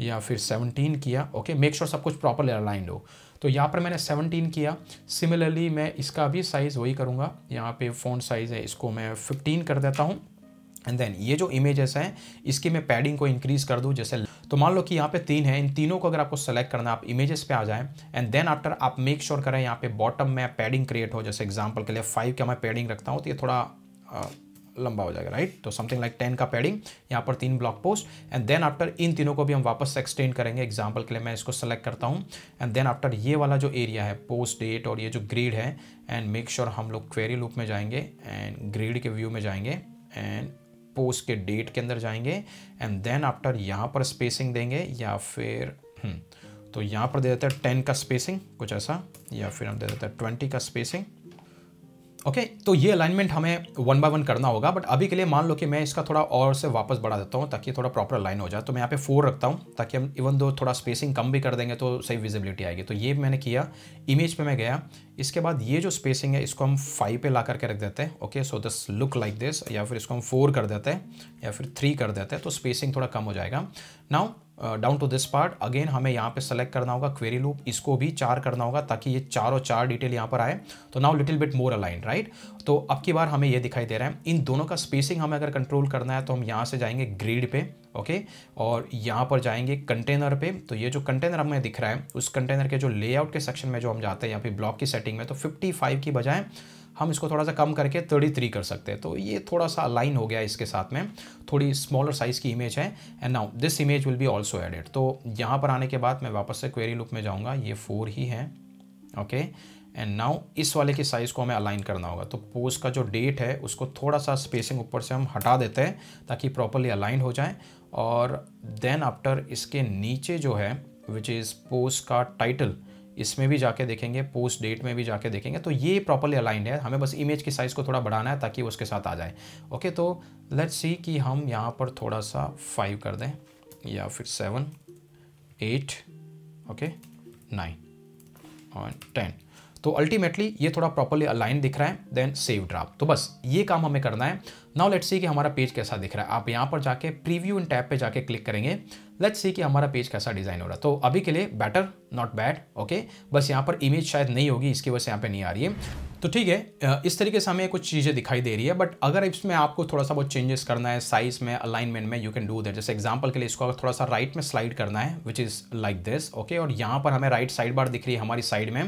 या फिर सेवनटीन किया ओके मेक श्योर सब कुछ प्रॉपर अलाइंड हो तो यहाँ पर मैंने 17 किया सिमिलरली मैं इसका भी साइज़ वही करूँगा यहाँ पे फ़ोन साइज़ है इसको मैं 15 कर देता हूँ एंड देन ये जो इमेजेस हैं इसकी मैं पैडिंग को इंक्रीज़ कर दूँ जैसे तो मान लो कि यहाँ पे तीन है इन तीनों को अगर आपको सेलेक्ट करना आप इमेजेस पे आ जाएं एंड देन आफ्टर आप मेक श्योर sure करें यहाँ पे बॉटम में पैडिंग क्रिएट हो जैसे एग्जांपल के लिए फाइव का मैं पैडिंग रखता हूँ तो ये थोड़ा लंबा हो जाएगा राइट तो समथिंग लाइक टेन का पैडिंग यहाँ पर तीन block post and then after इन तीनों को भी हम वापस एक्सटेंड करेंगे एग्जाम्पल के लिए मैं इसको सेलेक्ट करता हूँ एंड देन आफ्टर ये वाला जो एरिया है पोस्ट डेट और ये जो ग्रीड है एंड मेक श्योर हम लोग क्वेरी लूप में जाएंगे एंड ग्रीड के व्यू में जाएंगे एंड पोस्ट के डेट के अंदर जाएंगे एंड देन आफ्टर यहाँ पर स्पेसिंग देंगे या फिर हम्म, तो यहाँ पर दे देते हैं टेन का स्पेसिंग कुछ ऐसा या फिर हम दे देते हैं ट्वेंटी का स्पेसिंग ओके okay, तो ये अलाइनमेंट हमें वन बाय वन करना होगा बट अभी के लिए मान लो कि मैं इसका थोड़ा और से वापस बढ़ा देता हूँ ताकि थोड़ा प्रॉपर लाइन हो जाए तो मैं यहाँ पे फोर रखता हूँ ताकि हम इवन दो थोड़ा स्पेसिंग कम भी कर देंगे तो सही विजिबिलिटी आएगी तो ये मैंने किया इमेज पे मैं गया इसके बाद ये जो स्पेसिंग है इसको हम फाइव पर ला करके रख देते हैं okay so this look like this या फिर इसको हम फोर कर देते हैं या फिर थ्री कर देते हैं तो स्पेसिंग थोड़ा कम हो जाएगा now down to this part again हमें यहाँ पे सेलेक्ट करना होगा क्वेरी लूप इसको भी चार करना होगा ताकि ये चारों चार डिटेल यहाँ पर आए तो now little bit more align right तो अब की बार हमें ये दिखाई दे रहा है इन दोनों का स्पेसिंग हमें अगर कंट्रोल करना है तो हम यहाँ से जाएंगे ग्रीड पे ओके okay? और यहाँ पर जाएंगे कंटेनर पे तो ये जो कंटेनर हमें दिख रहा है उस कंटेनर के जो लेआउट के सेक्शन में जो हम जाते हैं यहाँ पे ब्लॉक की सेटिंग में तो 55 की बजाय हम इसको थोड़ा सा कम करके थर्टी थ्री कर सकते हैं तो ये थोड़ा सा अलाइन हो गया इसके साथ में थोड़ी स्मॉलर साइज़ की इमेज है and now this image will be also added तो यहाँ पर आने के बाद मैं वापस से क्वेरी लुक में जाऊँगा ये फोर ही है ओके एंड नाउ इस वाले के साइज़ को हमें अलाइन करना होगा तो पोस्ट का जो डेट है उसको थोड़ा सा स्पेसिंग ऊपर से हम हटा देते हैं ताकि प्रॉपरली अलाइन हो जाए और देन आफ्टर इसके नीचे जो है विच इज़ पोस्ट का टाइटल इसमें भी जाके देखेंगे पोस्ट डेट में भी जाके देखेंगे तो ये प्रॉपरली अलाइंड है हमें बस इमेज की साइज़ को थोड़ा बढ़ाना है ताकि उसके साथ आ जाए ओके तो लेट्स सी कि हम यहाँ पर थोड़ा सा फाइव कर दें या फिर सेवन एट ओके नाइन और टेन तो अल्टीमेटली ये थोड़ा प्रॉपरली अलाइन दिख रहा है देन सेव ड्राप तो बस ये काम हमें करना है नाउ लेट्स सी कि हमारा पेज कैसा दिख रहा है आप यहाँ पर जाके प्रीव्यू इन टैब पे जाके क्लिक करेंगे लेट्स सी कि हमारा पेज कैसा डिज़ाइन हो रहा है तो अभी के लिए बेटर नॉट बैड ओके बस यहाँ पर इमेज शायद नहीं होगी इसकी वजह से यहाँ पे नहीं आ रही है तो ठीक है इस तरीके से हमें कुछ चीज़ें दिखाई दे रही है बट अगर इसमें आपको थोड़ा सा बहुत चेंजेस करना है साइज में अलाइनमेंट में यू कैन डू दैट जैसे एग्जांपल के लिए इसको अगर थोड़ा सा राइट right में स्लाइड करना है which is like this okay और यहाँ पर हमें राइट साइड बार दिख रही है हमारी साइड में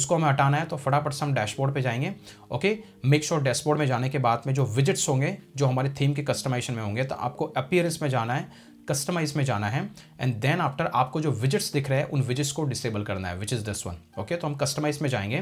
उसको हमें हटाना है तो फटाफट से हम डैशबोर्ड पर जाएंगे ओके मेक श्योर डैशबोर्ड में जाने के बाद में जो विजिट्स होंगे जो हमारे थीम के कस्टमाइजेशन में होंगे तो आपको अपियरेंस में जाना है कस्टमाइज में जाना है एंड देन आफ्टर आपको जो विजिट्स दिख रहे हैं उन विजिट्स को डिसेबल करना है which is this one okay तो हम कस्टमाइज में जाएंगे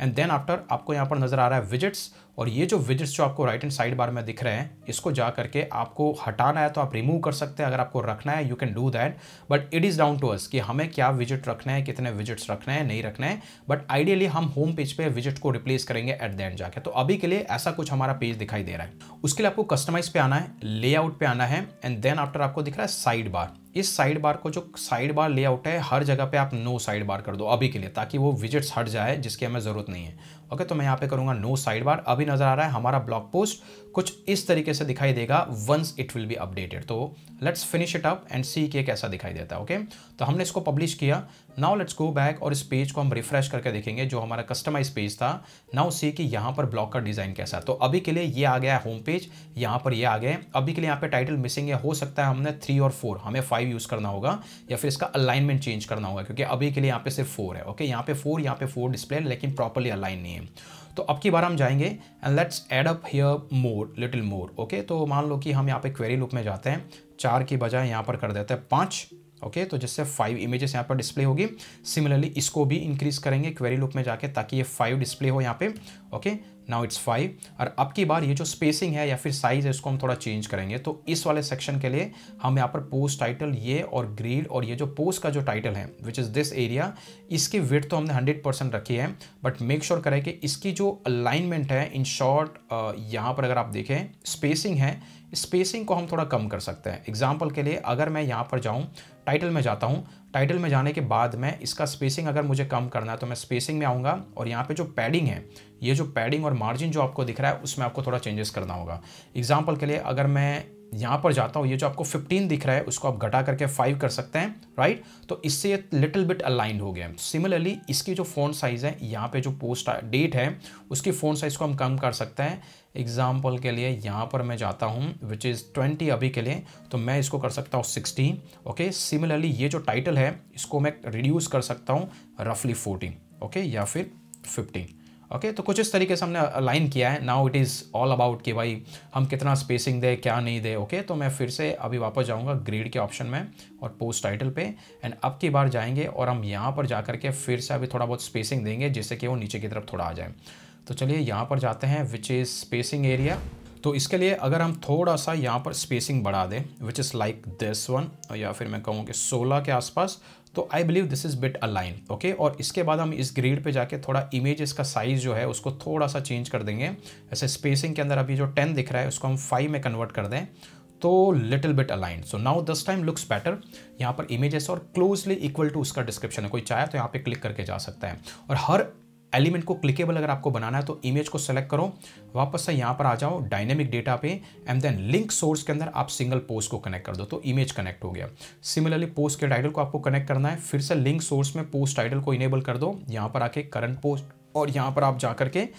एंड देन आफ्टर आपको यहाँ पर नजर आ रहा है विजिट्स और ये जो विजिट्स जो आपको राइट एंड साइड बार में दिख रहे हैं इसको जा करके आपको हटाना है तो आप रिमूव कर सकते हैं अगर आपको रखना है you can do that but it is down to us कि हमें क्या विजिट रखना है कितने विजिट्स रखना है नहीं रखना है बट आइडियली हम होम पेज पे विजिट को रिप्लेस करेंगे एट द एंड जाके तो अभी के लिए ऐसा कुछ हमारा पेज दिखाई दे रहा है उसके लिए आपको कस्टमाइज पे आना है लेआउट पे आना है एंड देन आफ्टर आपको दिख रहा है साइड बार इस साइड बार को जो साइड बार लेआउट है हर जगह पे आप नो साइड बार कर दो अभी के लिए ताकि वो विजिट्स हट जाए जिसकी हमें ज़रूरत नहीं है ओके तो मैं यहाँ पे करूँगा नो साइड बार अभी नज़र आ रहा है हमारा ब्लॉग पोस्ट कुछ इस तरीके से दिखाई देगा once it will be updated तो let's finish it up and see के कैसा दिखाई देता है ओके तो हमने इसको पब्लिश किया नाउ लेट्स गो बैक और इस पेज को हम रिफ्रेश करके देखेंगे जो हमारा कस्टमाइज पेज था नाउ सी कि यहाँ पर ब्लॉक का डिज़ाइन कैसा तो अभी के लिए ये आ गया है होम पेज यहाँ पर ये आ गए अभी के लिए यहाँ पे टाइटल मिसिंग है हो सकता है हमने थ्री और फोर हमें फाइव यूज़ करना होगा या फिर इसका अलाइनमेंट चेंज करना होगा क्योंकि अभी के लिए यहाँ पे सिर्फ फोर है ओके यहाँ पे फोर यहाँ पे फोर डिस्प्ले लेकिन प्रॉपरली अलाइन नहीं है तो अब की बार हम जाएंगे and let's add up here more little more okay तो मान लो कि हम यहाँ पे क्वेरी लुक में जाते हैं चार की बजाय यहाँ पर कर देते हैं पाँच ओके तो जिससे फाइव इमेजेस यहाँ पर डिस्प्ले होगी सिमिलरली इसको भी इंक्रीज करेंगे क्वेरी लुक में जाके ताकि ये फाइव डिस्प्ले हो यहाँ पे ओके नाउ इट्स फाइव और अब की बार ये जो स्पेसिंग है या फिर साइज़ है इसको हम थोड़ा चेंज करेंगे तो इस वाले सेक्शन के लिए हम यहाँ पर पोस्ट टाइटल ये और ग्रीड और ये जो पोस्ट का जो टाइटल है विच इज़ दिस एरिया इसकी विथ तो हमने हंड्रेड परसेंट रखी है बट मेक श्योर करें कि इसकी जो अलाइनमेंट है इन शॉर्ट यहाँ पर अगर आप देखें स्पेसिंग है स्पेसिंग को हम थोड़ा कम कर सकते हैं एग्जाम्पल के लिए अगर मैं यहाँ पर जाऊँ टाइटल में जाता हूँ टाइटल में जाने के बाद मैं इसका स्पेसिंग अगर मुझे कम करना है तो मैं स्पेसिंग में आऊँगा और यहाँ पे जो पैडिंग है ये जो पैडिंग और मार्जिन जो आपको दिख रहा है उसमें आपको थोड़ा चेंजेस करना होगा एग्जाम्पल के लिए अगर मैं यहाँ पर जाता हूँ ये जो आपको 15 दिख रहा है उसको आप घटा करके 5 कर सकते हैं राइट तो इससे ये लिटिल बिट अलाइन हो गया सिमिलरली इसकी जो फ़ोन साइज़ है यहाँ पे जो पोस्ट डेट है उसकी फ़ोन साइज़ को हम कम कर सकते हैं एग्जाम्पल के लिए यहाँ पर मैं जाता हूँ विच इज़ ट्वेंटी अभी के लिए तो मैं इसको कर सकता हूँ सिक्सटी ओके सिमिलरली ये जो टाइटल है इसको मैं रिड्यूस कर सकता हूँ रफली फोर्टीन ओके या फिर फिफ्टीन ओके तो कुछ इस तरीके से हमने अलाइन किया है now it is all about कि भाई हम कितना स्पेसिंग दे क्या नहीं दे ओके okay? तो मैं फिर से अभी वापस जाऊँगा ग्रेड के ऑप्शन में और पोस्ट टाइटल पे एंड अब की बार जाएंगे और हम यहाँ पर जा करके फिर से अभी थोड़ा बहुत स्पेसिंग देंगे जिससे कि वो नीचे की तरफ थोड़ा आ जाए तो चलिए यहाँ पर जाते हैं विच इज़ स्पेसिंग एरिया तो इसके लिए अगर हम थोड़ा सा यहाँ पर स्पेसिंग बढ़ा दें which is like this one या फिर मैं कहूँ कि 16 के आसपास तो I believe this is bit align okay और इसके बाद हम इस ग्रेड पे जाके थोड़ा इमेज इसका साइज़ जो है उसको थोड़ा सा चेंज कर देंगे ऐसे स्पेसिंग के अंदर अभी जो टेन दिख रहा है उसको हम फाइव में कन्वर्ट कर दें तो little bit align so now this time looks better यहाँ पर इमेजेस और क्लोजली इक्वल टू उसका डिस्क्रिप्शन है कोई चाहे तो यहाँ पे क्लिक करके जा सकता है और हर एलिमेंट को क्लिकेबल अगर आपको बनाना है तो इमेज को सेलेक्ट करो वापस से यहाँ पर आ जाओ डायनेमिक डेटा पे एंड देन लिंक सोर्स के अंदर आप सिंगल पोस्ट को कनेक्ट कर दो तो इमेज कनेक्ट हो गया सिमिलरली पोस्ट के टाइटल को आपको कनेक्ट करना है फिर से लिंक सोर्स में पोस्ट टाइटल को इनेबल कर दो यहाँ पर आके करंट पोस्ट और यहाँ पर आप जा करके के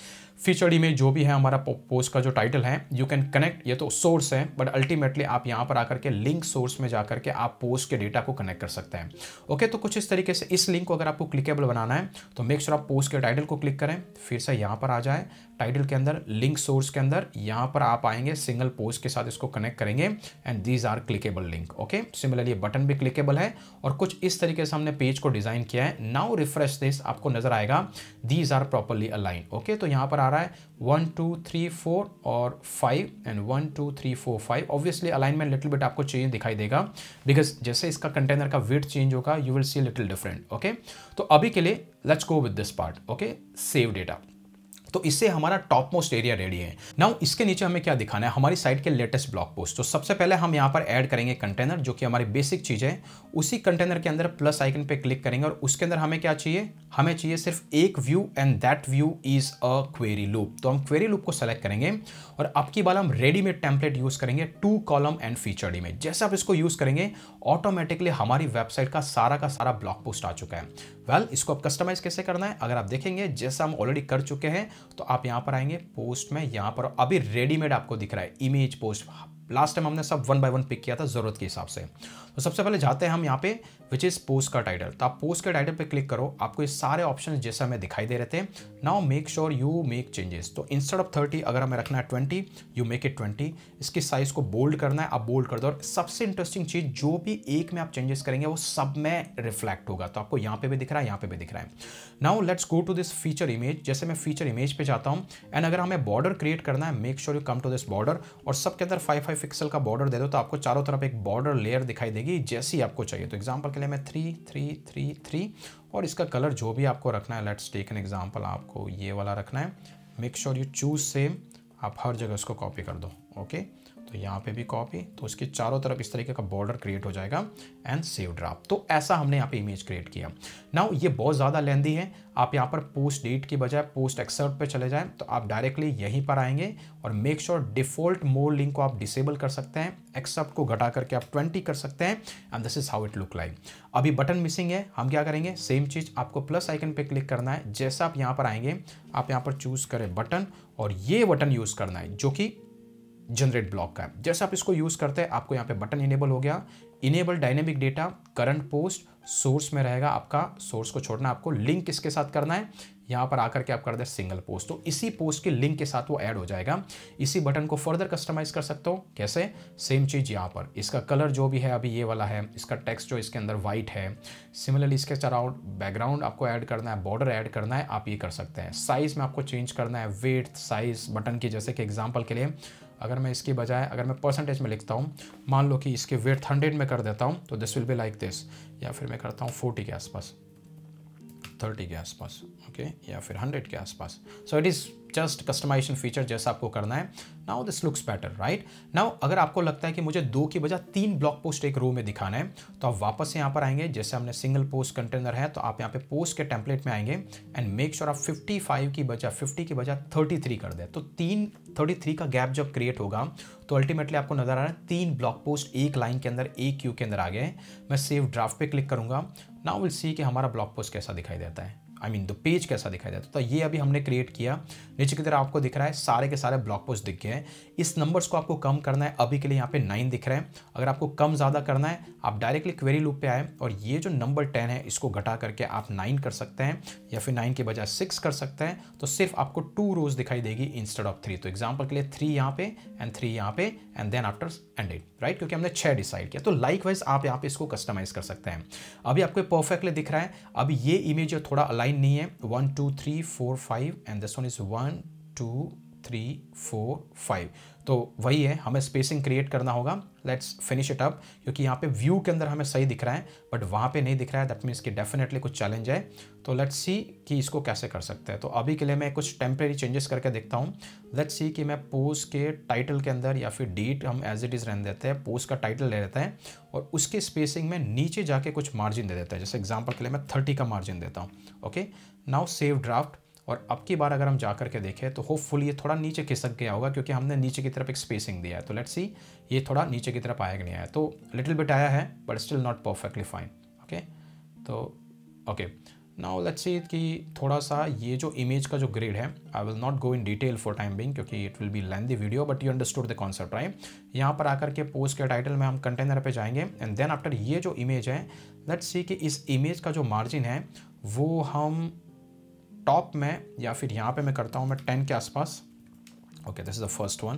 फीचर इमेज जो भी है हमारा पोस्ट का जो टाइटल है यू कैन कनेक्ट ये तो सोर्स है बट अल्टीमेटली आप यहाँ पर आकर के लिंक सोर्स में जाकर के आप पोस्ट के डेटा को कनेक्ट कर सकते हैं ओके तो कुछ इस तरीके से इस लिंक को अगर आपको क्लिकेबल बनाना है तो मेक श्योर sure आप पोस्ट के टाइटल को क्लिक करें फिर से यहाँ पर आ जाए टाइटल के अंदर लिंक सोर्स के अंदर यहाँ पर आप आएंगे सिंगल पोस्ट के साथ इसको कनेक्ट करेंगे and these are clickable link okay similarly button भी क्लिकेबल है और कुछ इस तरीके से हमने पेज को डिज़ाइन किया है नाउ रिफ्रेश दिस आपको नजर आएगा these are properly align okay तो यहाँ पर आ रहा है वन टू थ्री फोर और five and one two three four five obviously alignment little bit आपको चेंज दिखाई देगा बिकॉज जैसे इसका कंटेनर का वेट चेंज होगा you will see little different okay तो अभी के लिए let's go with this part okay save data तो इससे हमारा टॉप मोस्ट एरिया रेडी है नाउ इसके नीचे हमें क्या दिखाना है हमारी साइट के लेटेस्ट ब्लॉग पोस्ट तो सबसे पहले हम यहाँ पर ऐड करेंगे कंटेनर जो कि हमारी बेसिक चीज़ है उसी कंटेनर के अंदर प्लस आइकन पे क्लिक करेंगे और उसके अंदर हमें क्या चाहिए हमें चाहिए सिर्फ एक view and that view is a query loop तो हम क्वेरी लूप को सेलेक्ट करेंगे और अब की बार हम रेडीमेड टेम्पलेट यूज़ करेंगे two column and feature image जैसे आप इसको यूज़ करेंगे ऑटोमेटिकली हमारी वेबसाइट का सारा का सारा ब्लॉग पोस्ट आ चुका है वेल well, इसको आप कस्टमाइज कैसे करना है अगर आप देखेंगे जैसा हम ऑलरेडी कर चुके हैं तो आप यहाँ पर आएंगे पोस्ट में यहाँ पर अभी रेडीमेड आपको दिख रहा है इमेज पोस्ट लास्ट टाइम हमने सब वन बाय वन पिक किया था जरूरत के हिसाब से तो सबसे पहले जाते हैं हम यहाँ पे विच इज़ पोस्ट का टाइटल तो आप पोस्ट के टाइटल पे क्लिक करो आपको ये सारे ऑप्शन जैसा हमें दिखाई दे रहे थे now make sure you make changes तो इंस्टेड ऑफ थर्टी अगर हमें रखना है twenty you make it twenty इसकी साइज़ को बोल्ड करना है आप बोल्ड कर दो और सबसे इंटरेस्टिंग चीज़ जो भी एक में आप चेंजेस करेंगे वो सब में रिफ्लेक्ट होगा तो आपको यहाँ पे भी दिख रहा है यहाँ पे भी दिख रहा है now let's go to this feature image जैसे मैं फीचर इमेज पे जाता हूँ एंड अगर हमें बॉर्डर क्रिएट करना है make sure you come to this border और सबके अंदर फाइव फाइव पिक्सल का बॉर्डर दे दो तो आपको चारों तरफ एक बॉर्डर लेयर दिखाई देगी जाएगी जैसी आपको चाहिए तो एग्जाम्पल के लिए मैं थ्री थ्री थ्री थ्री और इसका कलर जो भी आपको रखना है लेट्स टेक एन एग्जाम्पल आपको ये वाला रखना है make sure you choose same आप हर जगह उसको कॉपी कर दो ओके okay? तो यहाँ पे भी कॉपी तो उसके चारों तरफ इस तरीके का बॉर्डर क्रिएट हो जाएगा एंड सेव ड्राप तो ऐसा हमने यहाँ पे इमेज क्रिएट किया नाउ ये बहुत ज़्यादा लेंदी है आप यहाँ पर पोस्ट डेट की बजाय पोस्ट एक्सर्ट पे चले जाएं तो आप डायरेक्टली यहीं पर आएंगे और make sure default more link को आप डिसेबल कर सकते हैं एक्सेप्ट को घटा करके आप ट्वेंटी कर सकते हैं and this is how it look like अभी बटन मिसिंग है हम क्या करेंगे सेम चीज़ आपको प्लस आइकन पे क्लिक करना है जैसा आप यहाँ पर आएंगे आप यहाँ पर चूज़ करें बटन और ये बटन यूज़ करना है जो कि जनरेट ब्लॉक का जैसे आप इसको यूज़ करते हैं आपको यहाँ पे बटन इनेबल हो गया enable dynamic data current post source में रहेगा आपका सोर्स को छोड़ना आपको लिंक किसके साथ करना है यहाँ पर आकर के आप कर दें सिंगल पोस्ट तो इसी पोस्ट के लिंक के साथ वो ऐड हो जाएगा इसी बटन को फर्दर कस्टमाइज कर सकते हो कैसे सेम चीज़ यहाँ पर इसका कलर जो भी है अभी ये वाला है इसका टेक्स्ट जो इसके अंदर वाइट है सिमिलरली इसके चराउंड बैकग्राउंड आपको ऐड करना है बॉर्डर ऐड करना है आप ये कर सकते हैं साइज़ में आपको चेंज करना है वेट साइज़ बटन की जैसे कि एग्जाम्पल के लिए अगर मैं इसके बजाय अगर मैं परसेंटेज में लिखता हूँ मान लो कि इसके वेट हंड्रेड में कर देता हूँ तो this will be like this या फिर मैं करता हूँ फोर्टी के आसपास थर्टी के आसपास ओके okay? या फिर हंड्रेड के आसपास so it is just customization feature जैसा आपको करना है now this looks better right now अगर आपको लगता है कि मुझे दो की बजाय तीन ब्लॉक पोस्ट एक रो में दिखाना है तो आप वापस यहाँ पर आएंगे जैसे हमने सिंगल पोस्ट कंटेनर है तो आप यहाँ पे पोस्ट के टेम्पलेट में आएंगे एंड मेक श्योर आप फिफ्टी फाइव की बजाय फिफ्टी की बजाय थर्टी थ्री कर दें तो तीन थर्टी थ्री का गैप जब क्रिएट होगा तो अल्टीमेटली आपको नजर आ रहा है तीन ब्लॉक पोस्ट एक लाइन के अंदर एक क्यू के अंदर आ गए मैं सेव ड्राफ्ट पे क्लिक करूंगा नाउ विल सी कि हमारा ब्लॉक पोस्ट कैसा दिखाई देता है आई मीन द पेज कैसा दिखाई देता तो ये अभी हमने क्रिएट किया नीचे की तरह आपको दिख रहा है सारे के सारे ब्लॉक पोस्ट दिख गए हैं इस नंबर्स को आपको कम करना है अभी के लिए यहाँ पे नाइन दिख रहे हैं अगर आपको कम ज़्यादा करना है आप डायरेक्टली क्वेरी लूप पे आए और ये जो नंबर टेन है इसको घटा करके आप नाइन कर सकते हैं या फिर नाइन के बजाय सिक्स कर सकते हैं तो सिर्फ आपको टू रोज दिखाई देगी इंस्टेड ऑफ थ्री तो एग्जाम्पल के लिए थ्री यहाँ पे एंड थ्री यहाँ पे and then after ended right क्योंकि हमने छह डिसाइड किया तो लाइक वाइज आप यहाँ पे इसको कस्टमाइज कर सकते हैं अभी आपको परफेक्टली दिख रहा है अभी ये इमेज जो थोड़ा अलाइन नहीं है one two three four five and this one is one two three four five तो वही है हमें स्पेसिंग क्रिएट करना होगा लेट्स फिनिश इट अप क्योंकि यहाँ पे व्यू के अंदर हमें सही दिख रहा है बट वहाँ पे नहीं दिख रहा है दैट मीन्स कि डेफिनेटली कुछ चैलेंज है तो लेट्स सी कि इसको कैसे कर सकते हैं तो अभी के लिए मैं कुछ टेम्प्रेरी चेंजेस करके देखता हूँ लेट्स सी कि मैं पोज के टाइटल के अंदर या फिर डीट हम एज इट इज़ रहने देते हैं पोज का टाइटल ले लेते हैं और उसके स्पेसिंग में नीचे जाके कुछ मार्जिन दे देते हैं जैसे एग्जाम्पल के लिए मैं थर्टी का मार्जिन देता हूँ ओके नाउ सेव ड्राफ्ट और अब की बार अगर हम जा करके देखें तो होपफुल ये थोड़ा नीचे खिसक गया होगा क्योंकि हमने नीचे की तरफ एक स्पेसिंग दिया है तो लेट्स सी ये थोड़ा नीचे की तरफ आया कि नहीं आया तो लिटिल बिट आया है but still not perfectly fine okay तो ओके नाउ लेट्स सी कि थोड़ा सा ये जो इमेज का जो ग्रेड है I will not go in detail for time being क्योंकि it will be lengthy video but you understood the concept right यहाँ पर आकर के पोस्ट के टाइटल में हम कंटेनर पे जाएंगे एंड देन आफ्टर ये जो इमेज है लेट्स सी कि इस इमेज का जो मार्जिन है वो हम टॉप में या फिर यहाँ पे मैं करता हूँ मैं टेन के आसपास okay this is the first one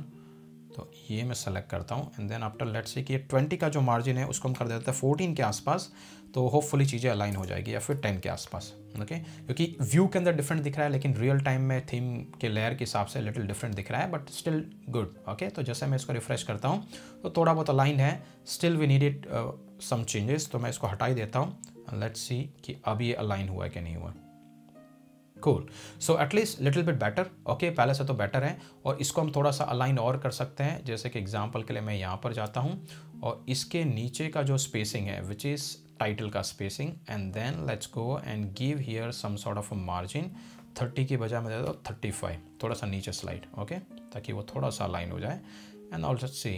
तो ये मैं सेलेक्ट करता हूँ and then after let's say कि ये ट्वेंटी का जो मार्जिन है उसको हम कर देते हैं फोर्टीन के आसपास तो होपफुली चीज़ें अलाइन हो जाएगी या फिर टेन के आसपास ओके क्योंकि व्यू के अंदर डिफरेंट दिख रहा है लेकिन रियल टाइम में थीम के लेयर के हिसाब से लिटिल डिफरेंट दिख रहा है बट स्टिल गुड ओके तो जैसे मैं इसको रिफ्रेश करता हूँ तो थोड़ा बहुत अलाइन है still we need it some changes तो मैं इसको हटाई देता हूँ लेट्स सी कि अब ये अलाइन हुआ है कि नहीं हुआ cool so at least little bit better okay पहले से तो बेटर है और इसको हम थोड़ा सा अलाइन और कर सकते हैं जैसे कि एग्जाम्पल के लिए मैं यहाँ पर जाता हूँ और इसके नीचे का जो स्पेसिंग है विच इज़ टाइटल का spacing and then let's go and give here some sort of margin thirty की बजाय मैं दे दो थर्टी फाइव थोड़ा सा नीचे स्लाइड ओके okay? ताकि वो थोड़ा सा अलाइन हो जाए and also see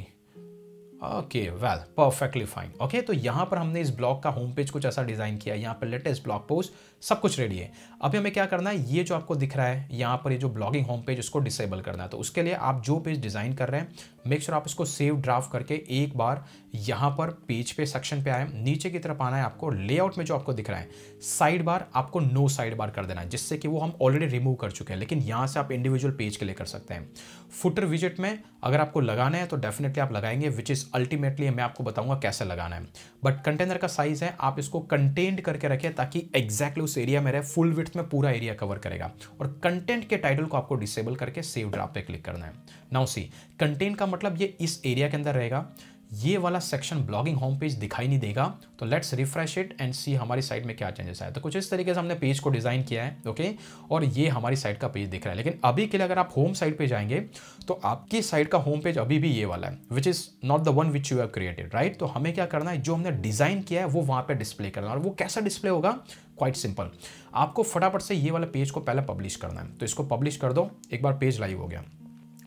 okay well perfectly fine okay तो यहाँ पर हमने इस ब्लॉग का होम पेज कुछ ऐसा डिज़ाइन किया यहाँ पर लेटेस्ट ब्लॉग पोस्ट सब कुछ रेडी है अभी हमें क्या करना है ये जो आपको दिख रहा है यहाँ पर ये जो ब्लॉगिंग होम पेज उसको डिसेबल करना है तो उसके लिए आप जो पेज डिज़ाइन कर रहे हैं मेक श्योर sure आप इसको सेव ड्राफ्ट करके एक बार यहाँ पर पेज पे सेक्शन पे आए नीचे की तरफ आना है आपको लेआउट में जो आपको दिख रहा है साइड बार आपको नो साइड बार कर देना है जिससे कि वो हम ऑलरेडी रिमूव कर चुके हैं लेकिन यहाँ से आप इंडिविजुअल पेज के लिए कर सकते हैं फुटर विजिट में अगर आपको लगाना है तो डेफिनेटली आप लगाएंगे विच इज़ अल्टीमेटली मैं आपको बताऊंगा कैसे लगाना है बट कंटेनर का साइज़ है आप इसको कंटेंट करके रखें ताकि एग्जैक्टली उस एरिया में रहे फुल विथ में पूरा एरिया कवर करेगा और कंटेंट के टाइटल को आपको डिसेबल करके सेव ड्राफ्ट पे क्लिक करना है नाउ सी कंटेंट का मतलब ये इस एरिया के अंदर रहेगा ये वाला सेक्शन ब्लॉगिंग होम पेज दिखाई नहीं देगा तो let's refresh it and see हमारी साइट में क्या चेंजेस आया तो कुछ इस तरीके से हमने पेज को डिज़ाइन किया है ओके और ये हमारी साइट का पेज दिख रहा है लेकिन अभी के लिए अगर आप होम साइट पे जाएंगे तो आपकी साइट का होम पेज अभी भी ये वाला है which is not the one which you have created right तो हमें क्या करना है जो हमने डिज़ाइन किया है वो वहाँ पर डिस्प्ले करना है और वो कैसा डिस्प्ले होगा क्वाइट सिंपल आपको फटाफट से ये वाला पेज को पहले पब्लिश करना है तो इसको पब्लिश कर दो एक बार पेज लाइव हो गया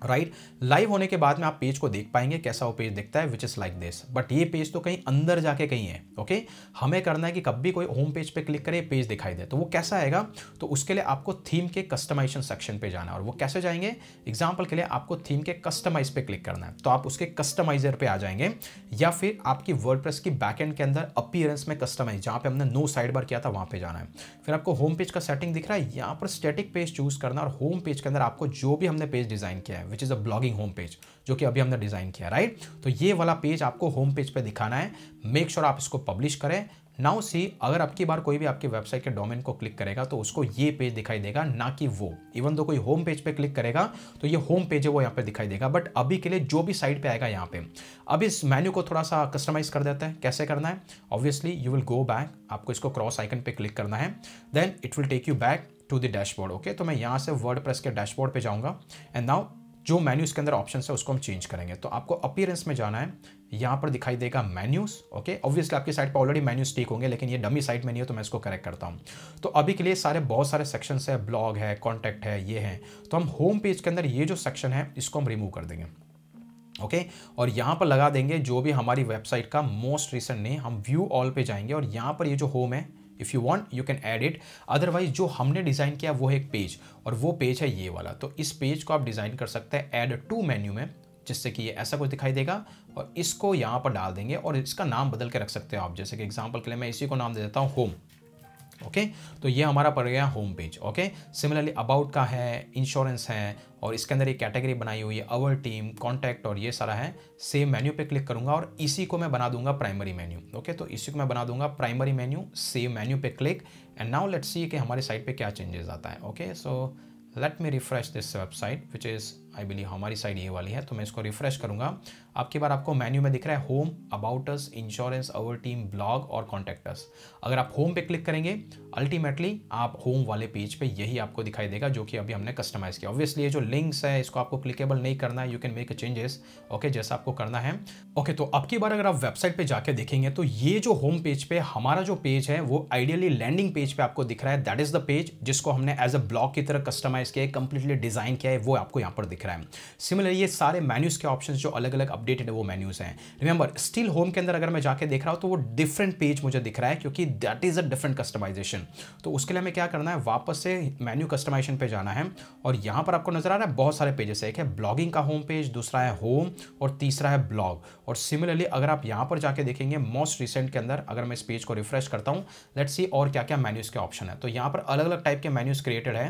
राइट लाइव होने के बाद में आप पेज को देख पाएंगे कैसा वो पेज दिखता है which is like this but ये पेज तो कहीं अंदर जाके कहीं है ओके okay? हमें करना है कि कब भी कोई होम पेज पे क्लिक करे पेज दिखाई दे तो वो कैसा आएगा तो उसके लिए आपको थीम के कस्टमाइजेशन सेक्शन पे जाना है और वो कैसे जाएंगे एग्जाम्पल के लिए आपको थीम के कस्टमाइज पे क्लिक करना है तो आप उसके कस्टमाइजर पर आ जाएंगे या फिर आपकी वर्ड की बैक एंड के अंदर अपियरेंस में कस्टमाइज जहाँ पे हमने नो साइड बार किया था वहाँ पे जाना है फिर आपको होम पेज का सेटिंग दिख रहा है यहाँ पर स्टेटिक पेज चूज करना और होम पेज के अंदर आपको जो भी हमने पेज डिजाइन किया है which is a blogging home page जो कि अभी हमने डिज़ाइन किया राइट तो ये वाला पेज आपको होम पेज पे दिखाना है मेक श्योर sure आप इसको पब्लिश करें नाउ सी अगर आपकी बार कोई भी आपके वेबसाइट के डोमेन को क्लिक करेगा तो उसको ये पेज दिखाई देगा ना कि वो इवन दो कोई होम पेज पे क्लिक करेगा तो ये होम पेज है वो यहाँ पे दिखाई देगा बट अभी के लिए जो भी साइट पे आएगा यहाँ पे अब इस मेन्यू को थोड़ा सा कस्टमाइज कर देते हैं कैसे करना है obviously you will go back आपको इसको क्रॉस आइकन पे क्लिक करना है then it will take you back to the dashboard okay तो मैं यहाँ से वर्ड के डैशबोर्ड पर जाऊँगा एंड नाउ जो मेन्यू इसके अंदर ऑप्शन है उसको हम चेंज करेंगे तो आपको अपीयरेंस में जाना है यहाँ पर दिखाई देगा मेन्यूज ओके ऑब्वियसली आपकी साइट पर ऑलरेडी मेन्यूज ठीक होंगे लेकिन ये डमी साइट में नहीं है तो मैं इसको करेक्ट करता हूँ तो अभी के लिए सारे बहुत सारे सेक्शन है ब्लॉग है कॉन्टैक्ट है ये है तो हम होम पेज के अंदर ये जो सेक्शन है इसको हम रिमूव कर देंगे ओके okay? और यहाँ पर लगा देंगे जो भी हमारी वेबसाइट का मोस्ट रिसेंट नहीं हम व्यू ऑल पे जाएंगे और यहाँ पर ये जो होम है if you want you can add it otherwise जो हमने डिज़ाइन किया वो है एक पेज और वो पेज है ये वाला तो इस पेज को आप डिज़ाइन कर सकते हैं एड टू मेन्यू में जिससे कि ये ऐसा कुछ दिखाई देगा और इसको यहाँ पर डाल देंगे और इसका नाम बदल के रख सकते हो आप जैसे कि एग्जाम्पल के लिए मैं इसी को नाम दे देता हूँ होम ओके तो ये हमारा पड़ गया home page okay similarly about का है इंश्योरेंस है और इसके अंदर एक कैटेगरी बनाई हुई है अवर टीम कॉन्टैक्ट और ये सारा है सेम मेन्यू पे क्लिक करूंगा और इसी को मैं बना दूंगा प्राइमरी मेन्यू ओके तो इसी को मैं बना दूंगा प्राइमरी मेन्यू सेम मेन्यू पे click and now let's see कि हमारे साइट पे क्या चेंजेस आता है okay so let me refresh this website which is I believe हमारी साइड ये वाली है तो मैं इसको रिफ्रेश करूँगा आपके बार आपको मेन्यू में दिख रहा है home us insurance our team blog और अस अगर आप होम पे क्लिक करेंगे अल्टीमेटली आप होम वाले पेज पे यही आपको दिखाई देगा जो कि अभी हमने कस्टमाइज़ किया ऑब्वियसली ये जो लिंक्स है इसको आपको क्लिकेबल नहीं करना है you can make a changes okay जैसा आपको करना है ओके okay, तो अब की बार अगर आप वेबसाइट पर जाके देखेंगे तो ये जो होम पेज पे हमारा जो पेज है वो आइडियली लैंडिंग पेज पे आपको दिख रहा है दैट इज द पेज जिसको हमने एज अ ब्लॉग की तरह कस्टमाइज किया है कंप्लीटली डिजाइन किया है वो आपको यहाँ पर दिख रहा है सिमिलर ये सारे मेन्यूज के ऑप्शन जो अलग अलग अपडेटेड वो मेन्यूज़ हैं रिमेंबर स्टिल होम के अंदर अगर मैं जाके देख रहा हूँ तो वो डिफरेंट पेज मुझे दिख रहा है क्योंकि that is a different customization तो उसके लिए हमें क्या करना है वापस से मेन्यू कस्टमाइजेशन पे जाना है और यहाँ पर आपको नज़र आ रहा है बहुत सारे पेजेस एक है ब्लॉगिंग का होम पेज दूसरा है होम और तीसरा है ब्लॉग और सिमिलरली अगर आप यहाँ पर जाके देखेंगे मोस्ट रिसेंट के अंदर अगर मैं इस पेज को रिफ्रेश करता हूँ लेट्स सी और क्या क्या मेन्यूज़ के ऑप्शन है तो यहाँ पर अलग अलग टाइप के मेन्यूज़ क्रिएटेड है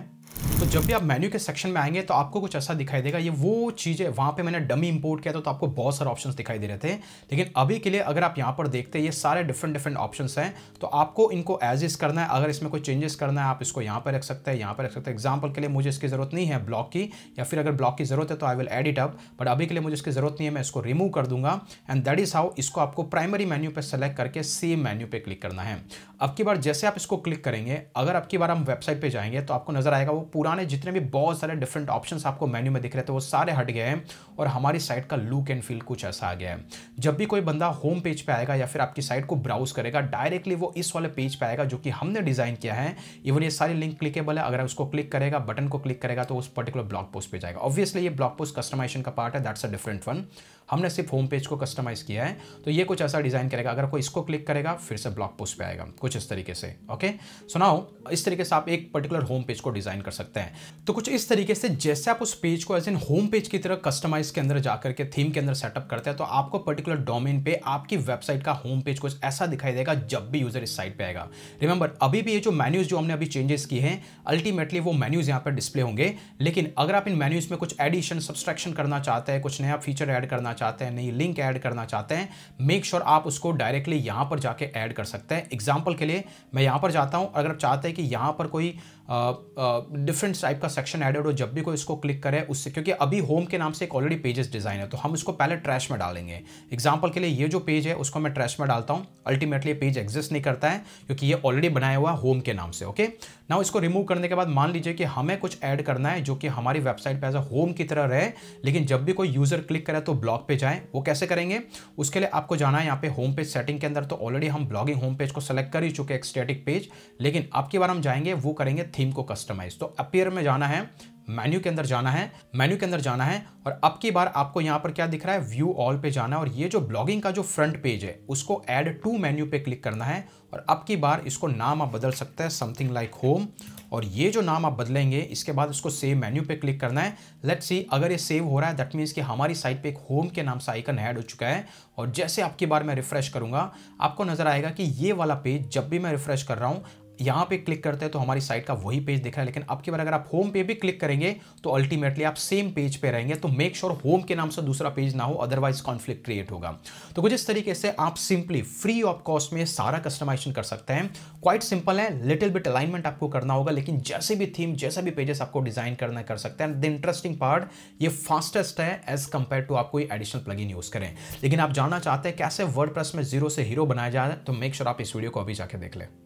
तो जब भी आप मेन्यू के सेक्शन में आएंगे तो आपको कुछ ऐसा दिखाई देगा ये वो चीज़ें वहाँ पे मैंने डमी इंपोर्ट किया था तो आपको बहुत सारे ऑप्शंस दिखाई दे रहे थे लेकिन अभी के लिए अगर आप यहाँ पर देखते हैं ये सारे डिफरेंट डिफरेंट ऑप्शंस हैं तो आपको इनको एज इज़ करना है अगर इसमें कोई चेंजेस करना है आप इसको यहाँ पर रख सकते हैं यहाँ पर रख सकते हैं एग्जाम्पल के लिए मुझे इसकी ज़रूरत नहीं है ब्लॉक की या फिर अगर ब्लॉक की ज़रूरत है तो I will add it up but अभी के लिए मुझे इसकी ज़रूरत नहीं है मैं इसको रिमूव कर दूंगा एंड दैट इज़ हाउ इसको आपको प्राइमरी मेन्यू पर सेलेक्ट करके सेम मेन्यू पर क्लिक करना है अब की बार जैसे आप इसको क्लिक करेंगे अगर अब बार हम वेबसाइट पर जाएंगे तो आपको नजर आएगा वो पुराने जितने भी बहुत सारे डिफरेंट ऑप्शन आपको मेन्यू में दिख रहे थे वो सारे हट गए हैं और हमारी साइट का लुक एंड फील कुछ ऐसा आ गया है जब भी कोई बंदा होम पेज पे आएगा या फिर आपकी साइट को ब्राउज करेगा डायरेक्टली वो इस वाले पेज पे आएगा जो कि हमने डिज़ाइन किया है इवन ये सारी लिंक क्लिकेबल है अगर उसको क्लिक करेगा बटन को क्लिक करेगा तो उस पर्टिकुलर ब्लॉग पोस्ट पर जाएगा ऑब्वियसली ये ब्लॉग पोस्ट कस्टमाइजेशन का पार्ट है दैट्स अ डिफरेंट वन हमने सिर्फ होम पेज को कस्टमाइज़ किया है तो ये कुछ ऐसा डिज़ाइन करेगा अगर कोई इसको क्लिक करेगा फिर से ब्लॉग पोस्ट पे आएगा कुछ इस तरीके से ओके सुनाओ इस तरीके से आप एक पर्टिकुलर होम पेज को डिज़ाइन कर सकते हैं तो कुछ इस तरीके से जैसे आप उस पेज को एज एन होम पेज की तरह कस्टमाइज के अंदर जाकर के थीम के अंदर सेटअप करते हैं तो आपको पर्टिकुलर डोमेन पे आपकी वेबसाइट का होम पेज कुछ ऐसा दिखाई देगा जब भी यूजर इस साइट पे आएगा रिमेंबर अभी भी ये जो मेन्यूज जो हमने अभी चेंजेस किए हैं अल्टीमेटली वो मेन्यूज यहाँ पर डिस्प्ले होंगे लेकिन अगर आप इन मेन्यूज में कुछ एडिशन सब्सट्रैक्शन करना चाहते हैं कुछ नया फीचर ऐड करना चाहते हैं नई लिंक ऐड करना चाहते हैं मेक श्योर sure आप उसको डायरेक्टली यहाँ पर जाके ऐड कर सकते हैं एग्जाम्पल के लिए मैं यहाँ पर जाता हूँ अगर आप चाहते हैं कि यहाँ पर कोई डिफरेंट टाइप का सेक्शन एडेड हो जब भी कोई इसको क्लिक करे उससे क्योंकि अभी होम के नाम से एक ऑलरेडी पेजेस डिज़ाइन है तो हम इसको पहले ट्रैश में डालेंगे एग्जाम्पल के लिए ये जो पेज है उसको मैं ट्रैश में डालता हूँ अल्टीमेटली पेज एग्जिस्ट नहीं करता है क्योंकि ये ऑलरेडी बनाया हुआ होम के नाम से ओके ना इसको रिमूव करने के बाद मान लीजिए कि हमें कुछ ऐड करना है जो कि हमारी वेबसाइट पर एज अ होम की तरह रहे लेकिन जब भी कोई यूज़र क्लिक करे तो ब्लॉग पे जाए वो कैसे करेंगे उसके लिए आपको जाना है यहाँ पे होम पेज सेटिंग के अंदर तो ऑलरेडी हम ब्लॉगिंग होम पेज को सेलेक्ट कर ही चुके हैं स्टेटिक पेज लेकिन अब की बार हम जाएंगे वो करेंगे थीम को कस्टमाइज तो अपियर में जाना है मेन्यू के अंदर जाना है मेन्यू के अंदर जाना है और अब की बार आपको यहाँ पर क्या दिख रहा है व्यू ऑल पे जाना है और ये जो ब्लॉगिंग का जो फ्रंट पेज है उसको ऐड टू मेन्यू पे क्लिक करना है और अब की बार इसको नाम आप बदल सकते हैं समथिंग लाइक होम और ये जो नाम आप बदलेंगे इसके बाद उसको सेव मेन्यू पे क्लिक करना है लेट्स सी अगर ये सेव हो रहा है दैट मीन्स कि हमारी साइट पे एक होम के नाम से आइकन ऐड हो चुका है और जैसे आपकी बार मैं रिफ्रेश करूंगा आपको नज़र आएगा कि ये वाला पेज जब भी मैं रिफ्रेश कर रहा हूँ यहाँ पे क्लिक करते हैं तो हमारी साइट का वही पेज दिख रहा है लेकिन आपके बार अगर आप होम पे भी क्लिक करेंगे तो अल्टीमेटली आप सेम पेज पे रहेंगे तो मेक श्योर होम के नाम से दूसरा पेज ना हो अदरवाइज कॉन्फ्लिक्ट क्रिएट होगा तो कुछ इस तरीके से आप सिंपली फ्री ऑफ कॉस्ट में सारा कस्टमाइजेशन कर सकते हैं क्वाइट सिंपल है लिटिल बिट अलाइनमेंट आपको करना होगा लेकिन जैसे भी थीम जैसे भी पेजेस आपको डिजाइन करना कर सकते हैं द इंटरेस्टिंग पार्ट ये फास्टेस्ट है एज कंपेयर टू आप कोई एडिशनल प्लग यूज करें लेकिन आप जानना चाहते हैं कैसे वर्ड में जीरो से हीरो बनाया जाए तो मेक श्योर आप इस वीडियो को अभी जाके देख लें